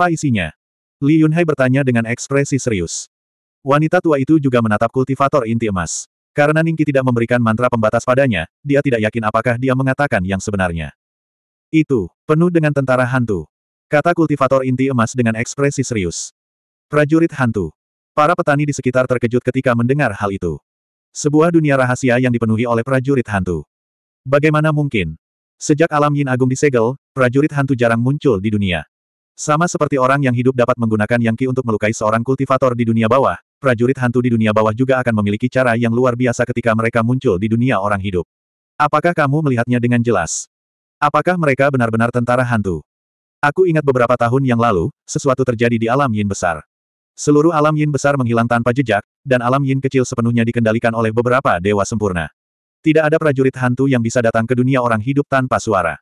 Apa isinya? Li Yunhai bertanya dengan ekspresi serius. Wanita tua itu juga menatap kultivator inti emas. Karena Ningki tidak memberikan mantra pembatas padanya, dia tidak yakin apakah dia mengatakan yang sebenarnya. Itu, penuh dengan tentara hantu. Kata kultivator inti emas dengan ekspresi serius. Prajurit hantu. Para petani di sekitar terkejut ketika mendengar hal itu. Sebuah dunia rahasia yang dipenuhi oleh prajurit hantu. Bagaimana mungkin? Sejak alam Yin Agung disegel, prajurit hantu jarang muncul di dunia. Sama seperti orang yang hidup dapat menggunakan yang ki untuk melukai seorang kultivator di dunia bawah, prajurit hantu di dunia bawah juga akan memiliki cara yang luar biasa ketika mereka muncul di dunia orang hidup. Apakah kamu melihatnya dengan jelas? Apakah mereka benar-benar tentara hantu? Aku ingat beberapa tahun yang lalu, sesuatu terjadi di alam yin besar. Seluruh alam yin besar menghilang tanpa jejak, dan alam yin kecil sepenuhnya dikendalikan oleh beberapa dewa sempurna. Tidak ada prajurit hantu yang bisa datang ke dunia orang hidup tanpa suara.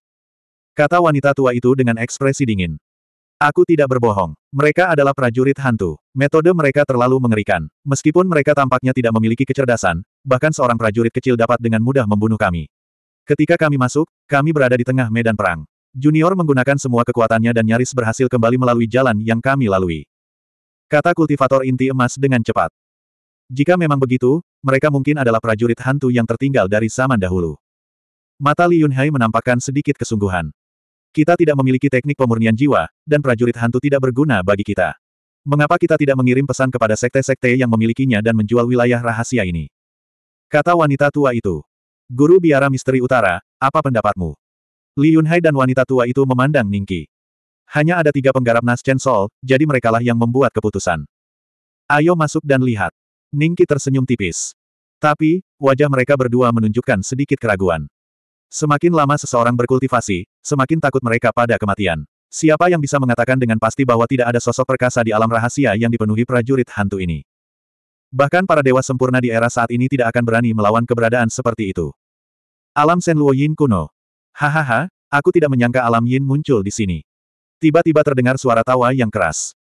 Kata wanita tua itu dengan ekspresi dingin. Aku tidak berbohong. Mereka adalah prajurit hantu. Metode mereka terlalu mengerikan. Meskipun mereka tampaknya tidak memiliki kecerdasan, bahkan seorang prajurit kecil dapat dengan mudah membunuh kami. Ketika kami masuk, kami berada di tengah medan perang. Junior menggunakan semua kekuatannya dan nyaris berhasil kembali melalui jalan yang kami lalui. Kata kultivator inti emas dengan cepat. Jika memang begitu, mereka mungkin adalah prajurit hantu yang tertinggal dari zaman dahulu. Mata Li Yunhai menampakkan sedikit kesungguhan. Kita tidak memiliki teknik pemurnian jiwa, dan prajurit hantu tidak berguna bagi kita. Mengapa kita tidak mengirim pesan kepada sekte-sekte yang memilikinya dan menjual wilayah rahasia ini? Kata wanita tua itu. Guru biara misteri utara, apa pendapatmu? Li Yunhai dan wanita tua itu memandang Ningki. Hanya ada tiga penggarap nas Chen Sol, jadi merekalah yang membuat keputusan. Ayo masuk dan lihat. Ningki tersenyum tipis. Tapi, wajah mereka berdua menunjukkan sedikit keraguan. Semakin lama seseorang berkultivasi, semakin takut mereka pada kematian. Siapa yang bisa mengatakan dengan pasti bahwa tidak ada sosok perkasa di alam rahasia yang dipenuhi prajurit hantu ini? Bahkan para dewa sempurna di era saat ini tidak akan berani melawan keberadaan seperti itu. Alam Luo Yin kuno. Hahaha, aku tidak menyangka alam Yin muncul di sini. Tiba-tiba terdengar suara tawa yang keras.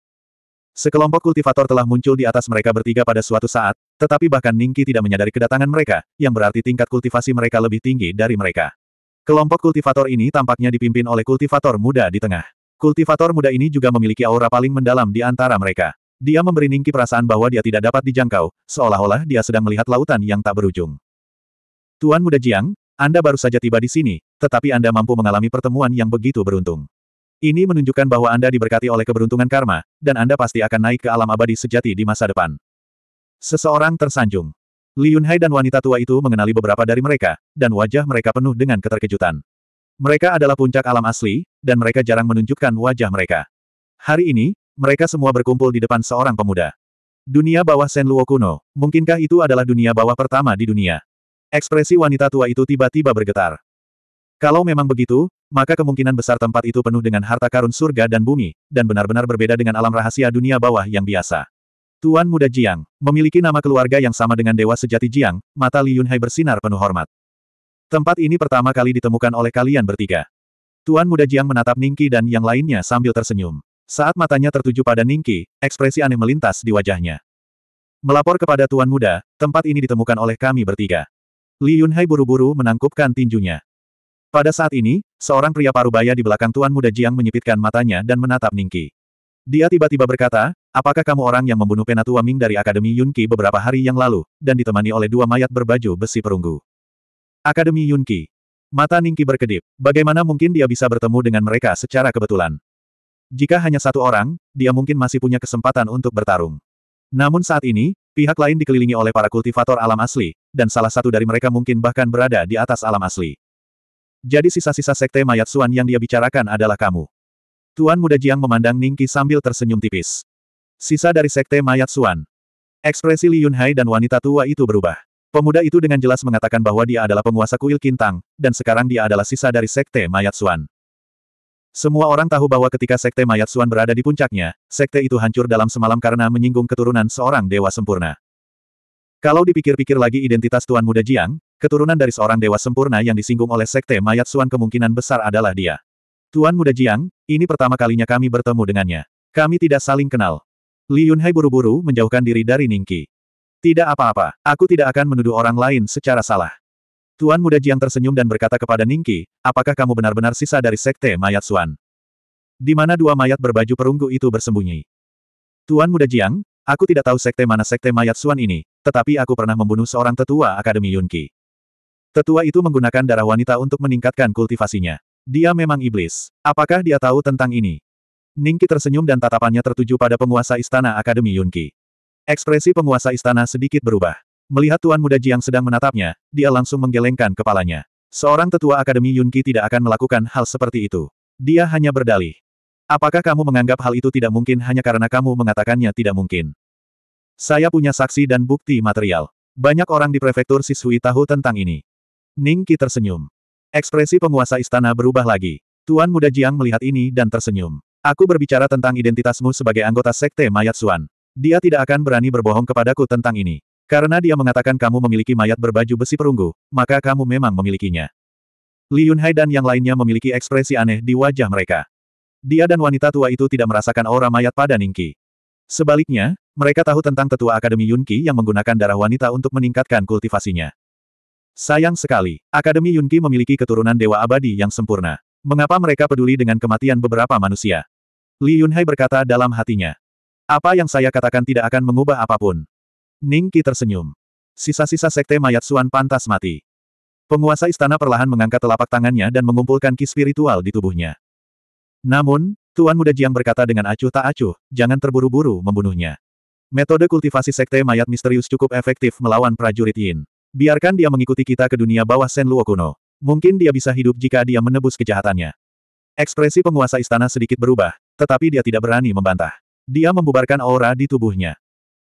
Sekelompok kultivator telah muncul di atas mereka bertiga pada suatu saat, tetapi bahkan Ningki tidak menyadari kedatangan mereka, yang berarti tingkat kultivasi mereka lebih tinggi dari mereka. Kelompok kultivator ini tampaknya dipimpin oleh kultivator muda di tengah. Kultivator muda ini juga memiliki aura paling mendalam di antara mereka. Dia memberi Ningki perasaan bahwa dia tidak dapat dijangkau, seolah-olah dia sedang melihat lautan yang tak berujung. Tuan Muda Jiang, Anda baru saja tiba di sini, tetapi Anda mampu mengalami pertemuan yang begitu beruntung. Ini menunjukkan bahwa Anda diberkati oleh keberuntungan karma, dan Anda pasti akan naik ke alam abadi sejati di masa depan. Seseorang tersanjung. Li Yunhai dan wanita tua itu mengenali beberapa dari mereka, dan wajah mereka penuh dengan keterkejutan. Mereka adalah puncak alam asli, dan mereka jarang menunjukkan wajah mereka. Hari ini, mereka semua berkumpul di depan seorang pemuda. Dunia bawah Sen Luo kuno, mungkinkah itu adalah dunia bawah pertama di dunia? Ekspresi wanita tua itu tiba-tiba bergetar. Kalau memang begitu, maka kemungkinan besar tempat itu penuh dengan harta karun surga dan bumi, dan benar-benar berbeda dengan alam rahasia dunia bawah yang biasa. Tuan Muda Jiang, memiliki nama keluarga yang sama dengan Dewa Sejati Jiang, mata Li Yunhai bersinar penuh hormat. Tempat ini pertama kali ditemukan oleh kalian bertiga. Tuan Muda Jiang menatap Ningki dan yang lainnya sambil tersenyum. Saat matanya tertuju pada Ningki, ekspresi aneh melintas di wajahnya. Melapor kepada Tuan Muda, tempat ini ditemukan oleh kami bertiga. Li Yunhai buru-buru menangkupkan tinjunya. Pada saat ini, seorang pria parubaya di belakang Tuan Muda Jiang menyipitkan matanya dan menatap Ningki. Dia tiba-tiba berkata, apakah kamu orang yang membunuh Penatua Ming dari Akademi Yunki beberapa hari yang lalu, dan ditemani oleh dua mayat berbaju besi perunggu? Akademi Yunki. Mata Ningki berkedip. Bagaimana mungkin dia bisa bertemu dengan mereka secara kebetulan? Jika hanya satu orang, dia mungkin masih punya kesempatan untuk bertarung. Namun saat ini, pihak lain dikelilingi oleh para kultivator alam asli, dan salah satu dari mereka mungkin bahkan berada di atas alam asli. Jadi sisa-sisa sekte mayat Suan yang dia bicarakan adalah kamu. Tuan Muda Jiang memandang Ningki sambil tersenyum tipis. Sisa dari sekte mayat Suan. Ekspresi Li Yunhai dan wanita tua itu berubah. Pemuda itu dengan jelas mengatakan bahwa dia adalah penguasa kuil Kintang, dan sekarang dia adalah sisa dari sekte mayat Suan. Semua orang tahu bahwa ketika sekte mayat Suan berada di puncaknya, sekte itu hancur dalam semalam karena menyinggung keturunan seorang dewa sempurna. Kalau dipikir-pikir lagi identitas Tuan Muda Jiang, Keturunan dari seorang dewa sempurna yang disinggung oleh Sekte Mayat Suan kemungkinan besar adalah dia. Tuan Muda Jiang, ini pertama kalinya kami bertemu dengannya. Kami tidak saling kenal. Li Yunhai buru-buru menjauhkan diri dari Ningki. Tidak apa-apa, aku tidak akan menuduh orang lain secara salah. Tuan Muda Jiang tersenyum dan berkata kepada Ningki, apakah kamu benar-benar sisa dari Sekte Mayat Suan? Di mana dua mayat berbaju perunggu itu bersembunyi? Tuan Muda Jiang, Aku tidak tahu sekte mana sekte mayat Suan ini, tetapi aku pernah membunuh seorang tetua Akademi Yunqi. Tetua itu menggunakan darah wanita untuk meningkatkan kultivasinya. Dia memang iblis. Apakah dia tahu tentang ini? Ningki tersenyum dan tatapannya tertuju pada penguasa istana Akademi Yunqi. Ekspresi penguasa istana sedikit berubah. Melihat Tuan Muda Jiang sedang menatapnya, dia langsung menggelengkan kepalanya. Seorang tetua Akademi Yunqi tidak akan melakukan hal seperti itu. Dia hanya berdalih. Apakah kamu menganggap hal itu tidak mungkin hanya karena kamu mengatakannya tidak mungkin? Saya punya saksi dan bukti material. Banyak orang di prefektur Sisui tahu tentang ini. Ningki tersenyum. Ekspresi penguasa istana berubah lagi. Tuan muda Jiang melihat ini dan tersenyum. Aku berbicara tentang identitasmu sebagai anggota sekte mayat Suan. Dia tidak akan berani berbohong kepadaku tentang ini. Karena dia mengatakan kamu memiliki mayat berbaju besi perunggu, maka kamu memang memilikinya. Li Yunhai dan yang lainnya memiliki ekspresi aneh di wajah mereka. Dia dan wanita tua itu tidak merasakan aura mayat pada Ningki. Sebaliknya, mereka tahu tentang tetua Akademi Yunqi yang menggunakan darah wanita untuk meningkatkan kultivasinya. Sayang sekali, Akademi Yunqi memiliki keturunan Dewa Abadi yang sempurna. Mengapa mereka peduli dengan kematian beberapa manusia? Li Yunhai berkata dalam hatinya. Apa yang saya katakan tidak akan mengubah apapun. Ning Qi tersenyum. Sisa-sisa sekte mayat Suan pantas mati. Penguasa istana perlahan mengangkat telapak tangannya dan mengumpulkan ki spiritual di tubuhnya. Namun, Tuan Muda Jiang berkata dengan acuh tak acuh, jangan terburu-buru membunuhnya. Metode kultivasi sekte mayat misterius cukup efektif melawan prajurit Yin. Biarkan dia mengikuti kita ke dunia bawah Sen Luo kuno. Mungkin dia bisa hidup jika dia menebus kejahatannya. Ekspresi penguasa istana sedikit berubah, tetapi dia tidak berani membantah. Dia membubarkan aura di tubuhnya.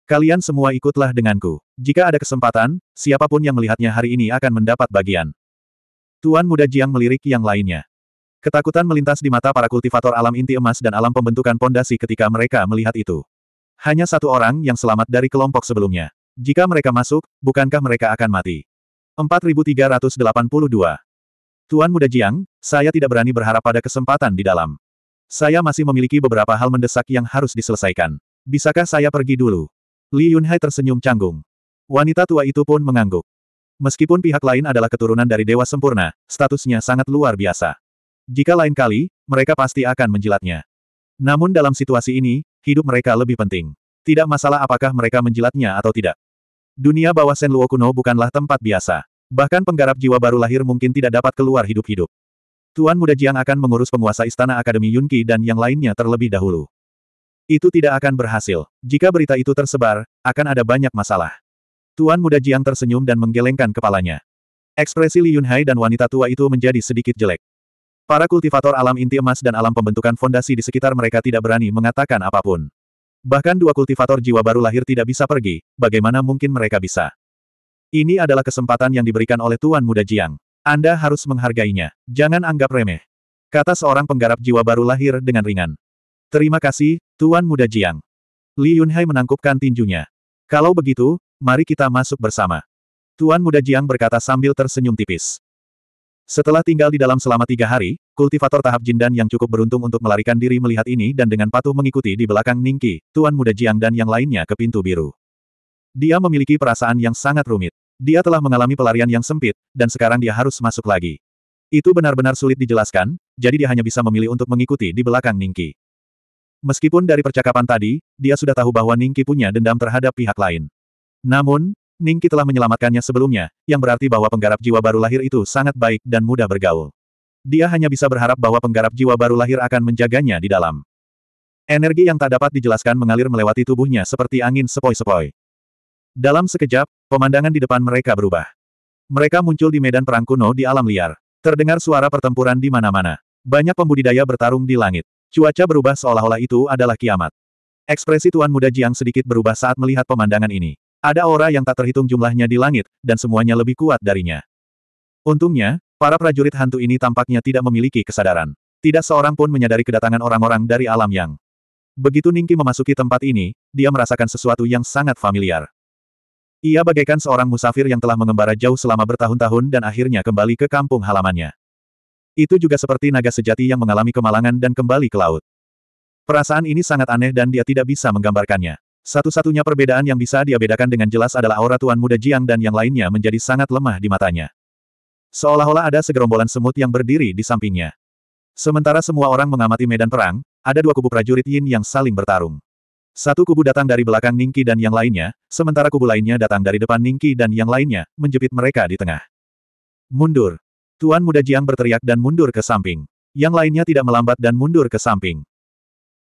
Kalian semua ikutlah denganku. Jika ada kesempatan, siapapun yang melihatnya hari ini akan mendapat bagian. Tuan muda Jiang melirik yang lainnya. Ketakutan melintas di mata para kultivator alam inti emas dan alam pembentukan pondasi ketika mereka melihat itu. Hanya satu orang yang selamat dari kelompok sebelumnya. Jika mereka masuk, bukankah mereka akan mati? 4382. Tuan Muda Jiang, saya tidak berani berharap pada kesempatan di dalam. Saya masih memiliki beberapa hal mendesak yang harus diselesaikan. Bisakah saya pergi dulu? Li Yunhai tersenyum canggung. Wanita tua itu pun mengangguk. Meskipun pihak lain adalah keturunan dari Dewa Sempurna, statusnya sangat luar biasa. Jika lain kali, mereka pasti akan menjilatnya. Namun dalam situasi ini, hidup mereka lebih penting. Tidak masalah apakah mereka menjilatnya atau tidak. Dunia bawah Luo kuno bukanlah tempat biasa. Bahkan penggarap jiwa baru lahir mungkin tidak dapat keluar hidup-hidup. Tuan Muda Jiang akan mengurus penguasa Istana Akademi Yunqi dan yang lainnya terlebih dahulu. Itu tidak akan berhasil. Jika berita itu tersebar, akan ada banyak masalah. Tuan Muda Jiang tersenyum dan menggelengkan kepalanya. Ekspresi Li Yunhai dan wanita tua itu menjadi sedikit jelek. Para kultivator alam inti emas dan alam pembentukan fondasi di sekitar mereka tidak berani mengatakan apapun. Bahkan dua kultivator jiwa baru lahir tidak bisa pergi, bagaimana mungkin mereka bisa? Ini adalah kesempatan yang diberikan oleh Tuan Muda Jiang. Anda harus menghargainya. Jangan anggap remeh. Kata seorang penggarap jiwa baru lahir dengan ringan. Terima kasih, Tuan Muda Jiang. Li Yunhai menangkupkan tinjunya. Kalau begitu, mari kita masuk bersama. Tuan Muda Jiang berkata sambil tersenyum tipis. Setelah tinggal di dalam selama tiga hari, Kultivator tahap Jindan yang cukup beruntung untuk melarikan diri melihat ini dan dengan patuh mengikuti di belakang Ningki, Tuan Muda Jiang dan yang lainnya ke pintu biru. Dia memiliki perasaan yang sangat rumit. Dia telah mengalami pelarian yang sempit, dan sekarang dia harus masuk lagi. Itu benar-benar sulit dijelaskan, jadi dia hanya bisa memilih untuk mengikuti di belakang Ningki. Meskipun dari percakapan tadi, dia sudah tahu bahwa Ningki punya dendam terhadap pihak lain. Namun, Ningki telah menyelamatkannya sebelumnya, yang berarti bahwa penggarap jiwa baru lahir itu sangat baik dan mudah bergaul. Dia hanya bisa berharap bahwa penggarap jiwa baru lahir akan menjaganya di dalam. Energi yang tak dapat dijelaskan mengalir melewati tubuhnya seperti angin sepoi-sepoi. Dalam sekejap, pemandangan di depan mereka berubah. Mereka muncul di medan perang kuno di alam liar. Terdengar suara pertempuran di mana-mana. Banyak pembudidaya bertarung di langit. Cuaca berubah seolah-olah itu adalah kiamat. Ekspresi Tuan Muda Jiang sedikit berubah saat melihat pemandangan ini. Ada aura yang tak terhitung jumlahnya di langit, dan semuanya lebih kuat darinya. Untungnya, Para prajurit hantu ini tampaknya tidak memiliki kesadaran. Tidak seorang pun menyadari kedatangan orang-orang dari alam yang. Begitu Ningki memasuki tempat ini, dia merasakan sesuatu yang sangat familiar. Ia bagaikan seorang musafir yang telah mengembara jauh selama bertahun-tahun dan akhirnya kembali ke kampung halamannya. Itu juga seperti naga sejati yang mengalami kemalangan dan kembali ke laut. Perasaan ini sangat aneh dan dia tidak bisa menggambarkannya. Satu-satunya perbedaan yang bisa dia bedakan dengan jelas adalah aura tuan muda Jiang dan yang lainnya menjadi sangat lemah di matanya. Seolah-olah ada segerombolan semut yang berdiri di sampingnya. Sementara semua orang mengamati medan perang, ada dua kubu prajurit Yin yang saling bertarung. Satu kubu datang dari belakang Ningki dan yang lainnya, sementara kubu lainnya datang dari depan Ningki dan yang lainnya, menjepit mereka di tengah. Mundur. Tuan muda Jiang berteriak dan mundur ke samping. Yang lainnya tidak melambat dan mundur ke samping.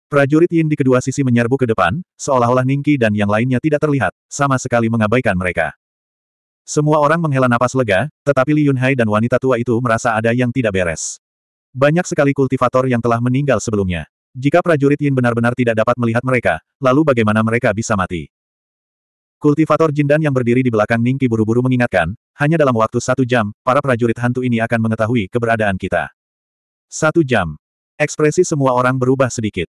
Prajurit Yin di kedua sisi menyerbu ke depan, seolah-olah Ningki dan yang lainnya tidak terlihat, sama sekali mengabaikan mereka. Semua orang menghela napas lega, tetapi Li Yunhai dan wanita tua itu merasa ada yang tidak beres. Banyak sekali kultivator yang telah meninggal sebelumnya. Jika prajurit Yin benar-benar tidak dapat melihat mereka, lalu bagaimana mereka bisa mati? Kultivator Jindan yang berdiri di belakang Ningki buru-buru mengingatkan, hanya dalam waktu satu jam, para prajurit hantu ini akan mengetahui keberadaan kita. Satu jam. Ekspresi semua orang berubah sedikit.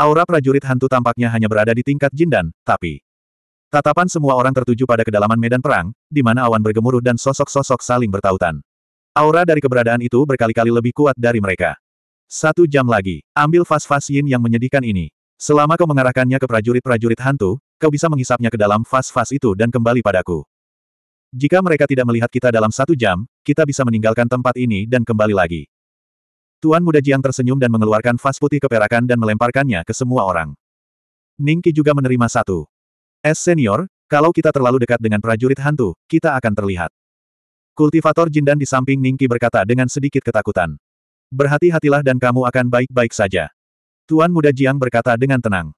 Aura prajurit hantu tampaknya hanya berada di tingkat Jindan, tapi... Tatapan semua orang tertuju pada kedalaman medan perang, di mana awan bergemuruh dan sosok-sosok saling bertautan. Aura dari keberadaan itu berkali-kali lebih kuat dari mereka. Satu jam lagi, ambil fas-fas yin yang menyedihkan ini. Selama kau mengarahkannya ke prajurit-prajurit hantu, kau bisa menghisapnya ke dalam fas-fas itu dan kembali padaku. Jika mereka tidak melihat kita dalam satu jam, kita bisa meninggalkan tempat ini dan kembali lagi. Tuan muda Jiang tersenyum dan mengeluarkan fas putih keperakan dan melemparkannya ke semua orang. Ningki juga menerima satu. Es senior, kalau kita terlalu dekat dengan prajurit hantu, kita akan terlihat. Kultivator jindan di samping Ningki berkata dengan sedikit ketakutan. Berhati-hatilah dan kamu akan baik-baik saja. Tuan muda Jiang berkata dengan tenang.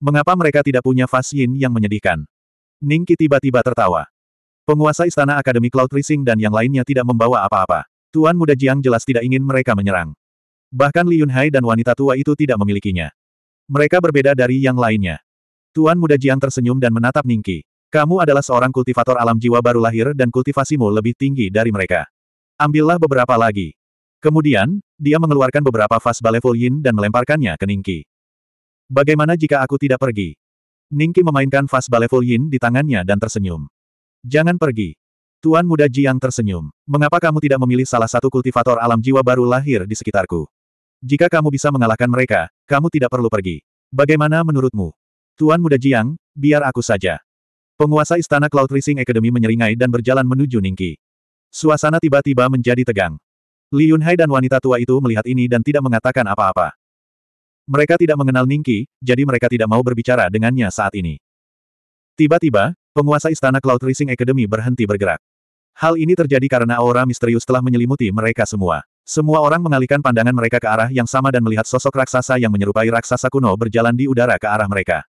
Mengapa mereka tidak punya Fas yang menyedihkan? Ningki tiba-tiba tertawa. Penguasa Istana Akademi Cloud Rising dan yang lainnya tidak membawa apa-apa. Tuan muda Jiang jelas tidak ingin mereka menyerang. Bahkan Li Yunhai dan wanita tua itu tidak memilikinya. Mereka berbeda dari yang lainnya. Tuan muda Jiang tersenyum dan menatap Ningki. Kamu adalah seorang kultivator alam jiwa baru lahir dan kultivasimu lebih tinggi dari mereka. Ambillah beberapa lagi. Kemudian, dia mengeluarkan beberapa vas baleful yin dan melemparkannya ke Ningki. Bagaimana jika aku tidak pergi? Ningki memainkan vas baleful yin di tangannya dan tersenyum. Jangan pergi. Tuan muda Jiang tersenyum. Mengapa kamu tidak memilih salah satu kultivator alam jiwa baru lahir di sekitarku? Jika kamu bisa mengalahkan mereka, kamu tidak perlu pergi. Bagaimana menurutmu? Tuan Muda Jiang, biar aku saja. Penguasa Istana Cloud Rising Academy menyeringai dan berjalan menuju Ningki. Suasana tiba-tiba menjadi tegang. Li Yunhai dan wanita tua itu melihat ini dan tidak mengatakan apa-apa. Mereka tidak mengenal Ningki, jadi mereka tidak mau berbicara dengannya saat ini. Tiba-tiba, penguasa Istana Cloud Rising Academy berhenti bergerak. Hal ini terjadi karena aura misterius telah menyelimuti mereka semua. Semua orang mengalihkan pandangan mereka ke arah yang sama dan melihat sosok raksasa yang menyerupai raksasa kuno berjalan di udara ke arah mereka.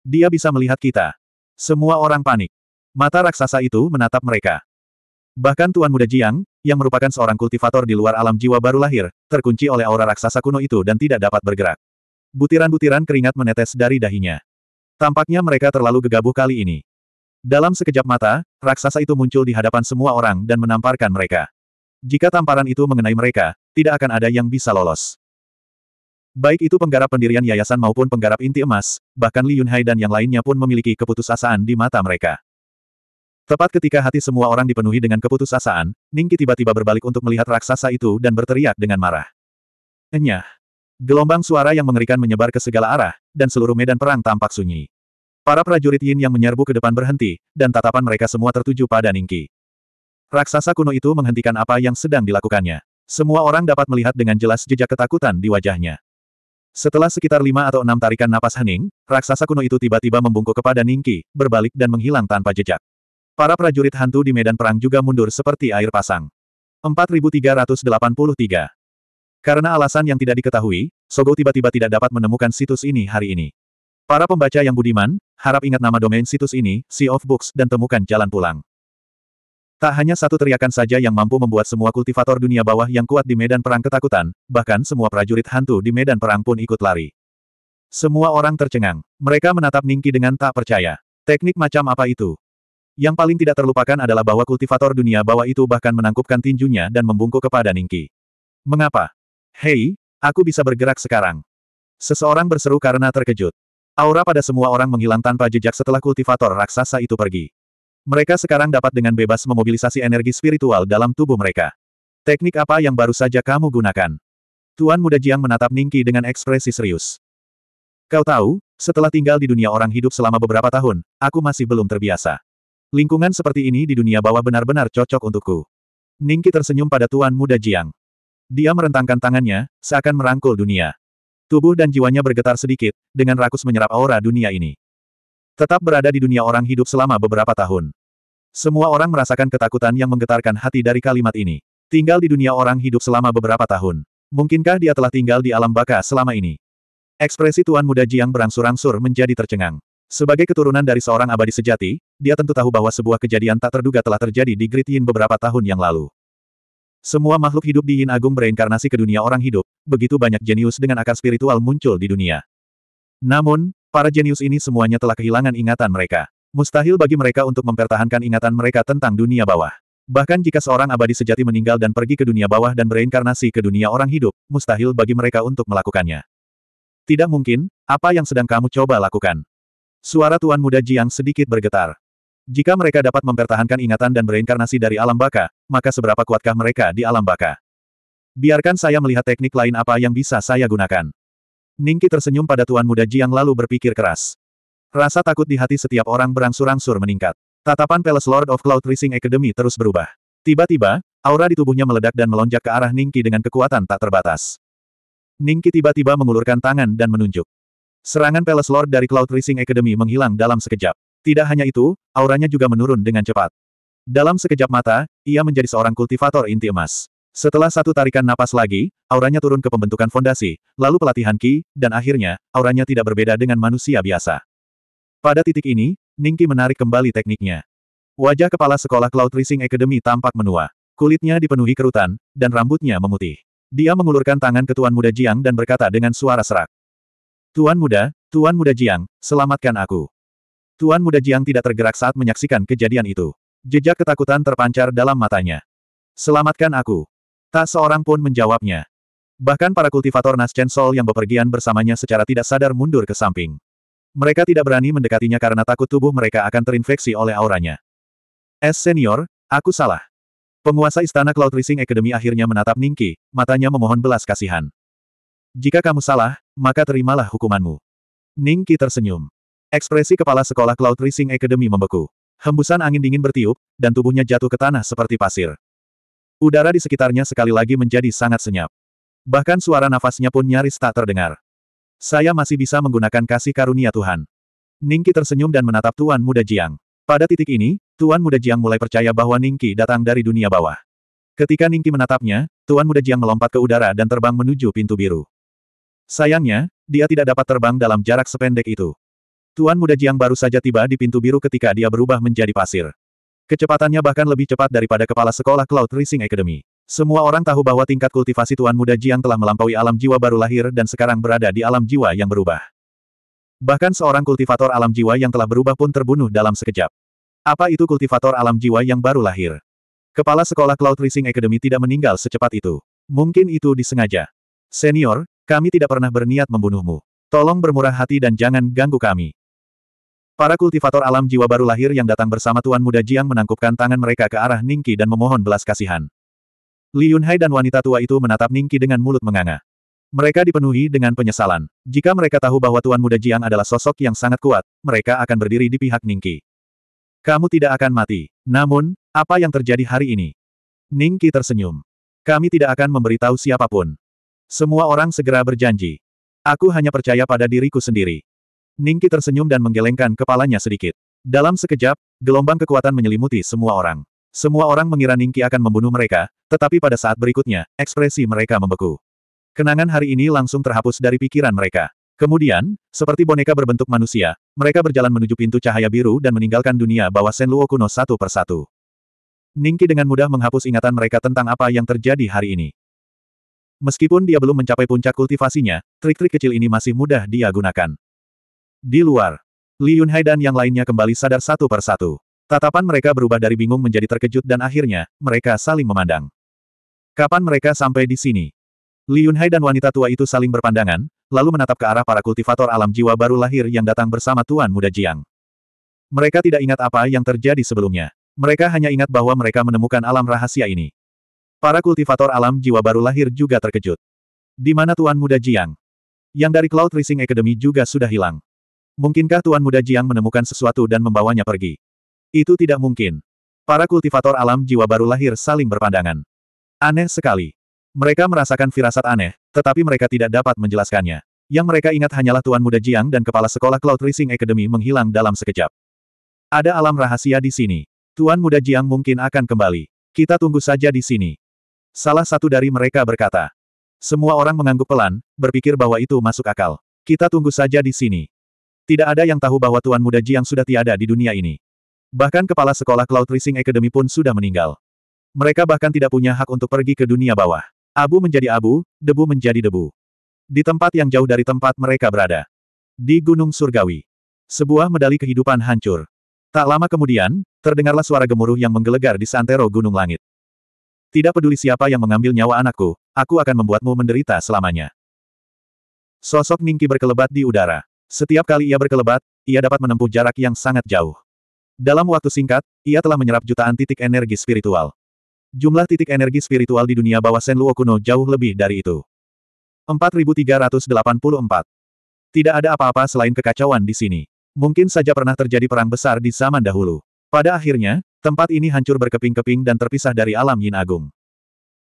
Dia bisa melihat kita. Semua orang panik. Mata raksasa itu menatap mereka. Bahkan Tuan Muda Jiang, yang merupakan seorang kultivator di luar alam jiwa baru lahir, terkunci oleh aura raksasa kuno itu dan tidak dapat bergerak. Butiran-butiran keringat menetes dari dahinya. Tampaknya mereka terlalu gegabah kali ini. Dalam sekejap mata, raksasa itu muncul di hadapan semua orang dan menamparkan mereka. Jika tamparan itu mengenai mereka, tidak akan ada yang bisa lolos. Baik itu penggarap pendirian yayasan maupun penggarap inti emas, bahkan Li Yunhai dan yang lainnya pun memiliki keputusasaan di mata mereka. Tepat ketika hati semua orang dipenuhi dengan keputusasaan, Ningki tiba-tiba berbalik untuk melihat raksasa itu dan berteriak dengan marah. Enyah. Gelombang suara yang mengerikan menyebar ke segala arah, dan seluruh medan perang tampak sunyi. Para prajurit Yin yang menyerbu ke depan berhenti, dan tatapan mereka semua tertuju pada Ningki. Raksasa kuno itu menghentikan apa yang sedang dilakukannya. Semua orang dapat melihat dengan jelas jejak ketakutan di wajahnya. Setelah sekitar lima atau enam tarikan napas hening, raksasa kuno itu tiba-tiba membungkuk kepada Ningki, berbalik dan menghilang tanpa jejak. Para prajurit hantu di medan perang juga mundur seperti air pasang. 4383 Karena alasan yang tidak diketahui, Sogo tiba-tiba tidak dapat menemukan situs ini hari ini. Para pembaca yang budiman, harap ingat nama domain situs ini, Sea of Books, dan temukan jalan pulang. Tak hanya satu teriakan saja yang mampu membuat semua kultivator dunia bawah yang kuat di medan perang ketakutan, bahkan semua prajurit hantu di medan perang pun ikut lari. Semua orang tercengang. Mereka menatap Ningki dengan tak percaya. Teknik macam apa itu? Yang paling tidak terlupakan adalah bahwa kultivator dunia bawah itu bahkan menangkupkan tinjunya dan membungkuk kepada Ningki. Mengapa? Hei, aku bisa bergerak sekarang. Seseorang berseru karena terkejut. Aura pada semua orang menghilang tanpa jejak setelah kultivator raksasa itu pergi. Mereka sekarang dapat dengan bebas memobilisasi energi spiritual dalam tubuh mereka. Teknik apa yang baru saja kamu gunakan? Tuan muda Jiang menatap Ningki dengan ekspresi serius. Kau tahu, setelah tinggal di dunia orang hidup selama beberapa tahun, aku masih belum terbiasa. Lingkungan seperti ini di dunia bawah benar-benar cocok untukku. Ningki tersenyum pada tuan muda Jiang. Dia merentangkan tangannya, seakan merangkul dunia. Tubuh dan jiwanya bergetar sedikit, dengan rakus menyerap aura dunia ini. Tetap berada di dunia orang hidup selama beberapa tahun. Semua orang merasakan ketakutan yang menggetarkan hati dari kalimat ini. Tinggal di dunia orang hidup selama beberapa tahun. Mungkinkah dia telah tinggal di alam baka selama ini? Ekspresi Tuan Muda Jiang berangsur-angsur menjadi tercengang. Sebagai keturunan dari seorang abadi sejati, dia tentu tahu bahwa sebuah kejadian tak terduga telah terjadi di Great Yin beberapa tahun yang lalu. Semua makhluk hidup di Yin Agung bereinkarnasi ke dunia orang hidup, begitu banyak jenius dengan akar spiritual muncul di dunia. Namun, Para jenius ini semuanya telah kehilangan ingatan mereka. Mustahil bagi mereka untuk mempertahankan ingatan mereka tentang dunia bawah. Bahkan jika seorang abadi sejati meninggal dan pergi ke dunia bawah dan bereinkarnasi ke dunia orang hidup, mustahil bagi mereka untuk melakukannya. Tidak mungkin, apa yang sedang kamu coba lakukan? Suara Tuan Muda Jiang sedikit bergetar. Jika mereka dapat mempertahankan ingatan dan bereinkarnasi dari alam baka, maka seberapa kuatkah mereka di alam baka? Biarkan saya melihat teknik lain apa yang bisa saya gunakan. Ningki tersenyum pada Tuan Muda Jiang lalu berpikir keras. Rasa takut di hati setiap orang berangsur-angsur meningkat. Tatapan Palace Lord of Cloud Rising Academy terus berubah. Tiba-tiba, aura di tubuhnya meledak dan melonjak ke arah Ningki dengan kekuatan tak terbatas. Ningki tiba-tiba mengulurkan tangan dan menunjuk. Serangan Palace Lord dari Cloud Rising Academy menghilang dalam sekejap. Tidak hanya itu, auranya juga menurun dengan cepat. Dalam sekejap mata, ia menjadi seorang kultivator inti emas. Setelah satu tarikan napas lagi, auranya turun ke pembentukan fondasi, lalu pelatihan Ki, dan akhirnya, auranya tidak berbeda dengan manusia biasa. Pada titik ini, Ningki menarik kembali tekniknya. Wajah kepala sekolah Cloud Rising Academy tampak menua. Kulitnya dipenuhi kerutan, dan rambutnya memutih. Dia mengulurkan tangan ke Tuan Muda Jiang dan berkata dengan suara serak. Tuan Muda, Tuan Muda Jiang, selamatkan aku. Tuan Muda Jiang tidak tergerak saat menyaksikan kejadian itu. Jejak ketakutan terpancar dalam matanya. Selamatkan aku, Tak seorang pun menjawabnya. Bahkan para kultivator Naschen Sol yang bepergian bersamanya secara tidak sadar mundur ke samping. Mereka tidak berani mendekatinya karena takut tubuh mereka akan terinfeksi oleh auranya. Es senior, aku salah. Penguasa Istana Cloud Rising Academy akhirnya menatap Ningki, matanya memohon belas kasihan. Jika kamu salah, maka terimalah hukumanmu. Ningki tersenyum. Ekspresi kepala sekolah Cloud Rising Academy membeku. Hembusan angin dingin bertiup, dan tubuhnya jatuh ke tanah seperti pasir. Udara di sekitarnya sekali lagi menjadi sangat senyap. Bahkan suara nafasnya pun nyaris tak terdengar. Saya masih bisa menggunakan kasih karunia Tuhan. Ningki tersenyum dan menatap Tuan Muda Jiang. Pada titik ini, Tuan Muda Jiang mulai percaya bahwa Ningki datang dari dunia bawah. Ketika Ningki menatapnya, Tuan Muda Jiang melompat ke udara dan terbang menuju pintu biru. Sayangnya, dia tidak dapat terbang dalam jarak sependek itu. Tuan Muda Jiang baru saja tiba di pintu biru ketika dia berubah menjadi pasir. Kecepatannya bahkan lebih cepat daripada kepala sekolah Cloud Racing Academy. Semua orang tahu bahwa tingkat kultivasi Tuan Muda Jiang telah melampaui alam jiwa baru lahir dan sekarang berada di alam jiwa yang berubah. Bahkan seorang kultivator alam jiwa yang telah berubah pun terbunuh dalam sekejap. Apa itu kultivator alam jiwa yang baru lahir? Kepala sekolah Cloud Racing Academy tidak meninggal secepat itu. Mungkin itu disengaja. Senior, kami tidak pernah berniat membunuhmu. Tolong bermurah hati dan jangan ganggu kami. Para kultivator alam jiwa baru lahir yang datang bersama Tuan Muda Jiang menangkupkan tangan mereka ke arah Ningki dan memohon belas kasihan. Li Yunhai dan wanita tua itu menatap Ningki dengan mulut menganga. Mereka dipenuhi dengan penyesalan. Jika mereka tahu bahwa Tuan Muda Jiang adalah sosok yang sangat kuat, mereka akan berdiri di pihak Ningki. Kamu tidak akan mati. Namun, apa yang terjadi hari ini? Ningki tersenyum. Kami tidak akan memberitahu siapapun. Semua orang segera berjanji. Aku hanya percaya pada diriku sendiri. Ningki tersenyum dan menggelengkan kepalanya sedikit. Dalam sekejap, gelombang kekuatan menyelimuti semua orang. Semua orang mengira Ningki akan membunuh mereka, tetapi pada saat berikutnya, ekspresi mereka membeku. Kenangan hari ini langsung terhapus dari pikiran mereka. Kemudian, seperti boneka berbentuk manusia, mereka berjalan menuju pintu cahaya biru dan meninggalkan dunia bawah Senluo kuno satu persatu. Ningki dengan mudah menghapus ingatan mereka tentang apa yang terjadi hari ini. Meskipun dia belum mencapai puncak kultivasinya, trik-trik kecil ini masih mudah dia gunakan. Di luar, Li Yunhai dan yang lainnya kembali sadar satu per satu. Tatapan mereka berubah dari bingung menjadi terkejut dan akhirnya, mereka saling memandang. Kapan mereka sampai di sini? Li Yunhai dan wanita tua itu saling berpandangan, lalu menatap ke arah para kultivator alam jiwa baru lahir yang datang bersama Tuan Muda Jiang. Mereka tidak ingat apa yang terjadi sebelumnya. Mereka hanya ingat bahwa mereka menemukan alam rahasia ini. Para kultivator alam jiwa baru lahir juga terkejut. Di mana Tuan Muda Jiang? Yang dari Cloud Racing Academy juga sudah hilang. Mungkinkah Tuan Muda Jiang menemukan sesuatu dan membawanya pergi? Itu tidak mungkin. Para kultivator alam jiwa baru lahir saling berpandangan. Aneh sekali. Mereka merasakan firasat aneh, tetapi mereka tidak dapat menjelaskannya. Yang mereka ingat hanyalah Tuan Muda Jiang dan Kepala Sekolah Cloud Racing Academy menghilang dalam sekejap. Ada alam rahasia di sini. Tuan Muda Jiang mungkin akan kembali. Kita tunggu saja di sini. Salah satu dari mereka berkata. Semua orang mengangguk pelan, berpikir bahwa itu masuk akal. Kita tunggu saja di sini. Tidak ada yang tahu bahwa Tuan Muda Jiang sudah tiada di dunia ini. Bahkan kepala sekolah Cloud Racing Academy pun sudah meninggal. Mereka bahkan tidak punya hak untuk pergi ke dunia bawah. Abu menjadi abu, debu menjadi debu. Di tempat yang jauh dari tempat mereka berada. Di Gunung Surgawi. Sebuah medali kehidupan hancur. Tak lama kemudian, terdengarlah suara gemuruh yang menggelegar di santero gunung langit. Tidak peduli siapa yang mengambil nyawa anakku, aku akan membuatmu menderita selamanya. Sosok Ningki berkelebat di udara. Setiap kali ia berkelebat, ia dapat menempuh jarak yang sangat jauh. Dalam waktu singkat, ia telah menyerap jutaan titik energi spiritual. Jumlah titik energi spiritual di dunia bawah Senluo kuno jauh lebih dari itu. 4384. Tidak ada apa-apa selain kekacauan di sini. Mungkin saja pernah terjadi perang besar di zaman dahulu. Pada akhirnya, tempat ini hancur berkeping-keping dan terpisah dari alam Yin Agung.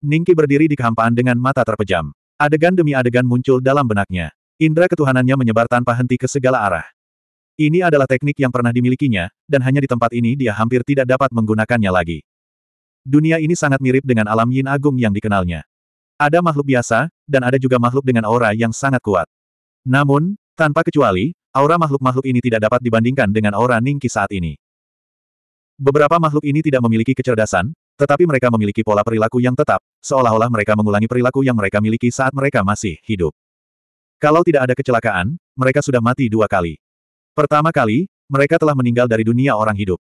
Ningki berdiri di kehampaan dengan mata terpejam. Adegan demi adegan muncul dalam benaknya. Indra ketuhanannya menyebar tanpa henti ke segala arah. Ini adalah teknik yang pernah dimilikinya, dan hanya di tempat ini dia hampir tidak dapat menggunakannya lagi. Dunia ini sangat mirip dengan alam yin agung yang dikenalnya. Ada makhluk biasa, dan ada juga makhluk dengan aura yang sangat kuat. Namun, tanpa kecuali, aura makhluk-makhluk ini tidak dapat dibandingkan dengan aura Ningki saat ini. Beberapa makhluk ini tidak memiliki kecerdasan, tetapi mereka memiliki pola perilaku yang tetap, seolah-olah mereka mengulangi perilaku yang mereka miliki saat mereka masih hidup. Kalau tidak ada kecelakaan, mereka sudah mati dua kali. Pertama kali, mereka telah meninggal dari dunia orang hidup.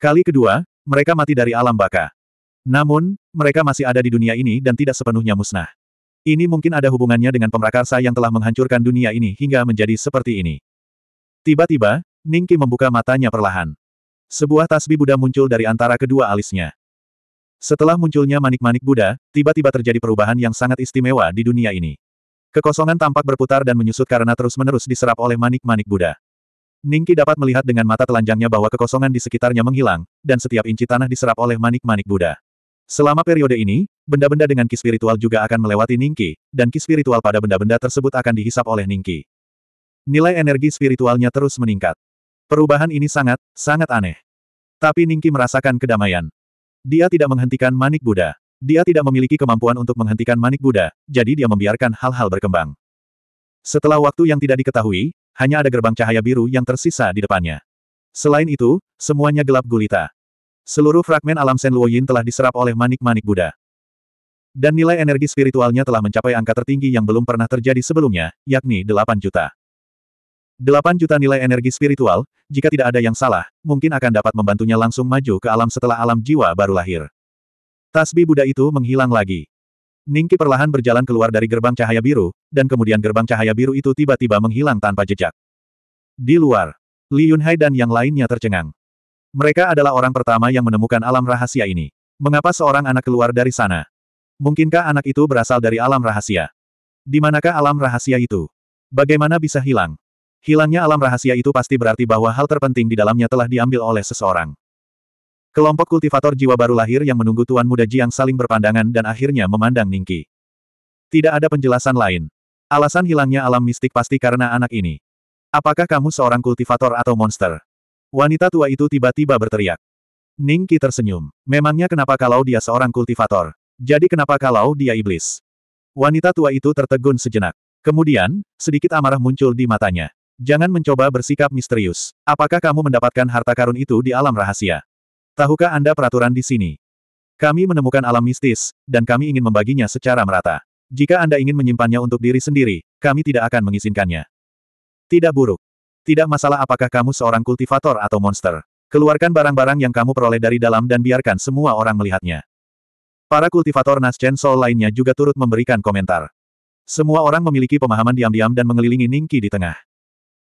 Kali kedua, mereka mati dari alam baka. Namun, mereka masih ada di dunia ini dan tidak sepenuhnya musnah. Ini mungkin ada hubungannya dengan pemrakarsa yang telah menghancurkan dunia ini hingga menjadi seperti ini. Tiba-tiba, Ningki membuka matanya perlahan. Sebuah tasbih Buddha muncul dari antara kedua alisnya. Setelah munculnya manik-manik Buddha, tiba-tiba terjadi perubahan yang sangat istimewa di dunia ini. Kekosongan tampak berputar dan menyusut karena terus-menerus diserap oleh manik-manik Buddha. Ningki dapat melihat dengan mata telanjangnya bahwa kekosongan di sekitarnya menghilang, dan setiap inci tanah diserap oleh manik-manik Buddha. Selama periode ini, benda-benda dengan ki spiritual juga akan melewati Ningki, dan ki spiritual pada benda-benda tersebut akan dihisap oleh Ningki. Nilai energi spiritualnya terus meningkat. Perubahan ini sangat, sangat aneh. Tapi Ningki merasakan kedamaian. Dia tidak menghentikan manik Buddha. Dia tidak memiliki kemampuan untuk menghentikan manik Buddha, jadi dia membiarkan hal-hal berkembang. Setelah waktu yang tidak diketahui, hanya ada gerbang cahaya biru yang tersisa di depannya. Selain itu, semuanya gelap gulita. Seluruh fragmen alam Sen Luoyin telah diserap oleh manik-manik Buddha. Dan nilai energi spiritualnya telah mencapai angka tertinggi yang belum pernah terjadi sebelumnya, yakni 8 juta. 8 juta nilai energi spiritual, jika tidak ada yang salah, mungkin akan dapat membantunya langsung maju ke alam setelah alam jiwa baru lahir. Tasbih Buddha itu menghilang lagi. Ningki perlahan berjalan keluar dari gerbang cahaya biru, dan kemudian gerbang cahaya biru itu tiba-tiba menghilang tanpa jejak. Di luar, Li Yunhai dan yang lainnya tercengang. Mereka adalah orang pertama yang menemukan alam rahasia ini. Mengapa seorang anak keluar dari sana? Mungkinkah anak itu berasal dari alam rahasia? Di manakah alam rahasia itu? Bagaimana bisa hilang? Hilangnya alam rahasia itu pasti berarti bahwa hal terpenting di dalamnya telah diambil oleh seseorang. Kelompok kultivator jiwa baru lahir yang menunggu Tuan Muda Jiang saling berpandangan dan akhirnya memandang Ningki. Tidak ada penjelasan lain. Alasan hilangnya alam mistik pasti karena anak ini. Apakah kamu seorang kultivator atau monster? Wanita tua itu tiba-tiba berteriak. Ningki tersenyum. Memangnya kenapa kalau dia seorang kultivator? Jadi kenapa kalau dia iblis? Wanita tua itu tertegun sejenak. Kemudian, sedikit amarah muncul di matanya. Jangan mencoba bersikap misterius. Apakah kamu mendapatkan harta karun itu di alam rahasia? Tahukah Anda peraturan di sini? Kami menemukan alam mistis, dan kami ingin membaginya secara merata. Jika Anda ingin menyimpannya untuk diri sendiri, kami tidak akan mengizinkannya. Tidak buruk. Tidak masalah apakah kamu seorang kultivator atau monster. Keluarkan barang-barang yang kamu peroleh dari dalam dan biarkan semua orang melihatnya. Para kultivator Nascen Soul lainnya juga turut memberikan komentar. Semua orang memiliki pemahaman diam-diam dan mengelilingi Ningki di tengah.